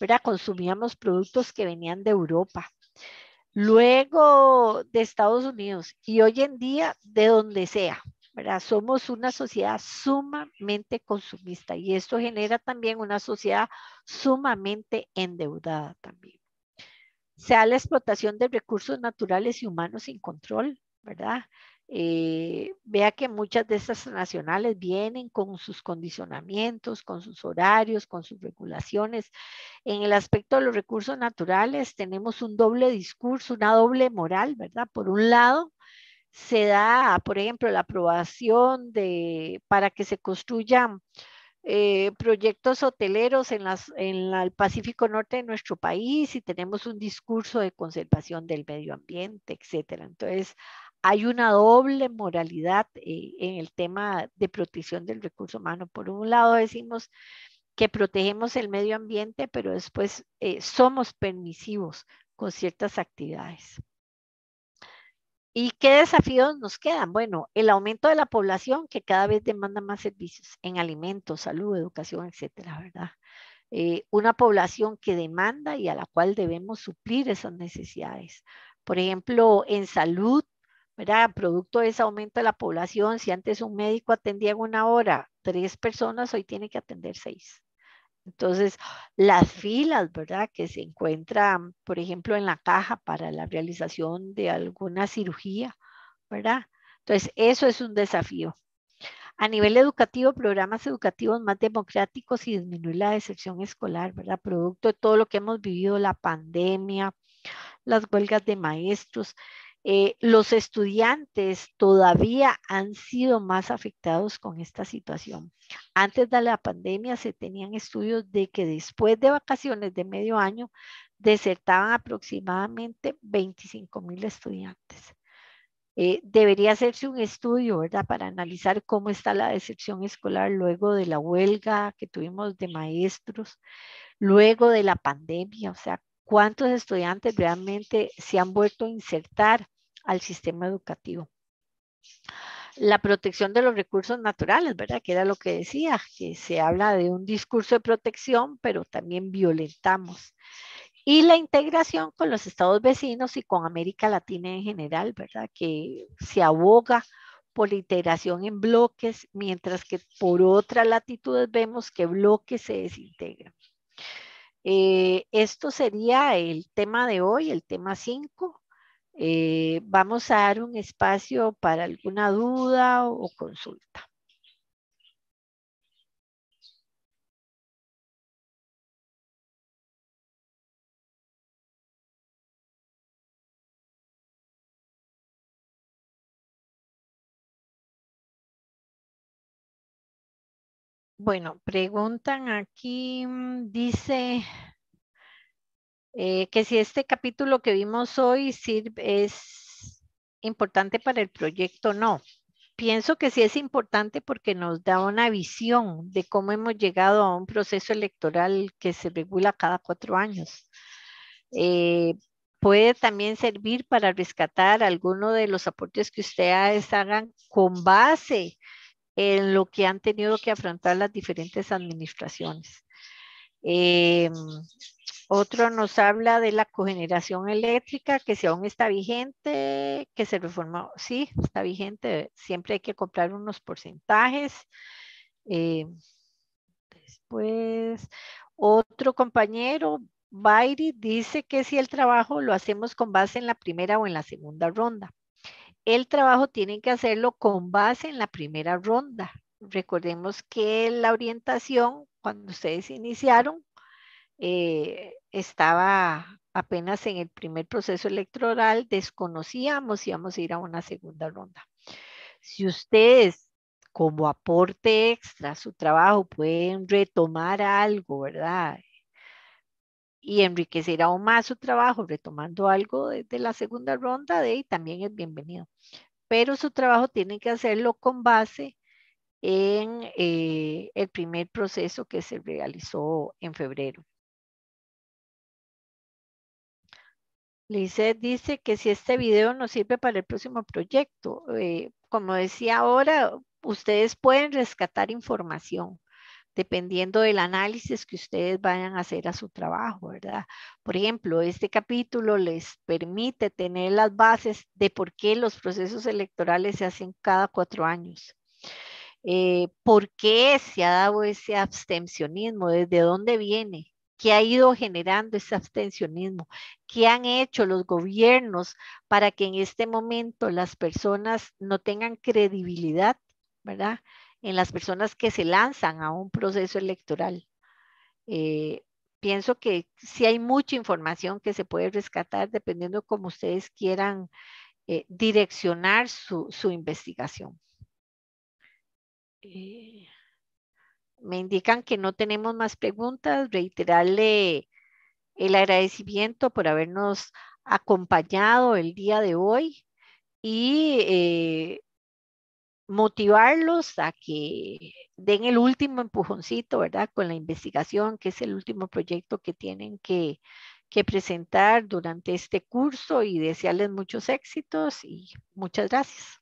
¿verdad? consumíamos productos que venían de Europa luego de Estados Unidos y hoy en día de donde sea. ¿verdad? Somos una sociedad sumamente consumista y esto genera también una sociedad sumamente endeudada también. Sea la explotación de recursos naturales y humanos sin control, ¿verdad? Eh, vea que muchas de estas nacionales vienen con sus condicionamientos, con sus horarios, con sus regulaciones. En el aspecto de los recursos naturales tenemos un doble discurso, una doble moral, ¿verdad? Por un lado, se da, por ejemplo, la aprobación de, para que se construyan eh, proyectos hoteleros en, las, en el Pacífico Norte de nuestro país y tenemos un discurso de conservación del medio ambiente, etcétera. Entonces, hay una doble moralidad eh, en el tema de protección del recurso humano. Por un lado decimos que protegemos el medio ambiente, pero después eh, somos permisivos con ciertas actividades. ¿Y qué desafíos nos quedan? Bueno, el aumento de la población que cada vez demanda más servicios en alimentos, salud, educación, etcétera, ¿verdad? Eh, una población que demanda y a la cual debemos suplir esas necesidades. Por ejemplo, en salud, ¿verdad? Producto de ese aumento de la población, si antes un médico atendía en una hora tres personas, hoy tiene que atender seis. Entonces, las filas, ¿verdad? Que se encuentran, por ejemplo, en la caja para la realización de alguna cirugía, ¿verdad? Entonces, eso es un desafío. A nivel educativo, programas educativos más democráticos y disminuir la decepción escolar, ¿verdad? Producto de todo lo que hemos vivido, la pandemia, las huelgas de maestros, eh, los estudiantes todavía han sido más afectados con esta situación. Antes de la pandemia se tenían estudios de que después de vacaciones de medio año desertaban aproximadamente 25 mil estudiantes. Eh, debería hacerse un estudio, ¿verdad?, para analizar cómo está la decepción escolar luego de la huelga que tuvimos de maestros, luego de la pandemia, o sea, cuántos estudiantes realmente se han vuelto a insertar al sistema educativo. La protección de los recursos naturales, ¿verdad? Que era lo que decía, que se habla de un discurso de protección, pero también violentamos. Y la integración con los estados vecinos y con América Latina en general, ¿verdad? Que se aboga por la integración en bloques, mientras que por otras latitudes vemos que bloques se desintegran. Eh, esto sería el tema de hoy, el tema 5. Eh, vamos a dar un espacio para alguna duda o, o consulta. Bueno, preguntan aquí, mm, dice eh, que si este capítulo que vimos hoy sirve, es importante para el proyecto, no. Pienso que sí es importante porque nos da una visión de cómo hemos llegado a un proceso electoral que se regula cada cuatro años. Eh, puede también servir para rescatar algunos de los aportes que ustedes hagan con base en lo que han tenido que afrontar las diferentes administraciones. Eh, otro nos habla de la cogeneración eléctrica, que si aún está vigente, que se reformó. Sí, está vigente. Siempre hay que comprar unos porcentajes. Eh, después, otro compañero, Bairi, dice que si el trabajo lo hacemos con base en la primera o en la segunda ronda. El trabajo tienen que hacerlo con base en la primera ronda. Recordemos que la orientación, cuando ustedes iniciaron, eh, estaba apenas en el primer proceso electoral, desconocíamos si íbamos a ir a una segunda ronda. Si ustedes como aporte extra a su trabajo pueden retomar algo, ¿verdad? Y enriquecer aún más su trabajo retomando algo de la segunda ronda de ahí también es bienvenido. Pero su trabajo tiene que hacerlo con base en eh, el primer proceso que se realizó en febrero. Lizeth dice que si este video nos sirve para el próximo proyecto, eh, como decía ahora, ustedes pueden rescatar información dependiendo del análisis que ustedes vayan a hacer a su trabajo, ¿verdad? Por ejemplo, este capítulo les permite tener las bases de por qué los procesos electorales se hacen cada cuatro años. Eh, ¿Por qué se ha dado ese abstencionismo? ¿Desde dónde viene? ¿Qué ha ido generando ese abstencionismo, ¿Qué han hecho los gobiernos para que en este momento las personas no tengan credibilidad, ¿verdad? En las personas que se lanzan a un proceso electoral. Eh, pienso que sí hay mucha información que se puede rescatar dependiendo de cómo ustedes quieran eh, direccionar su, investigación. Eh me indican que no tenemos más preguntas. Reiterarle el agradecimiento por habernos acompañado el día de hoy y eh, motivarlos a que den el último empujoncito, ¿verdad? Con la investigación, que es el último proyecto que tienen que, que presentar durante este curso y desearles muchos éxitos y muchas gracias.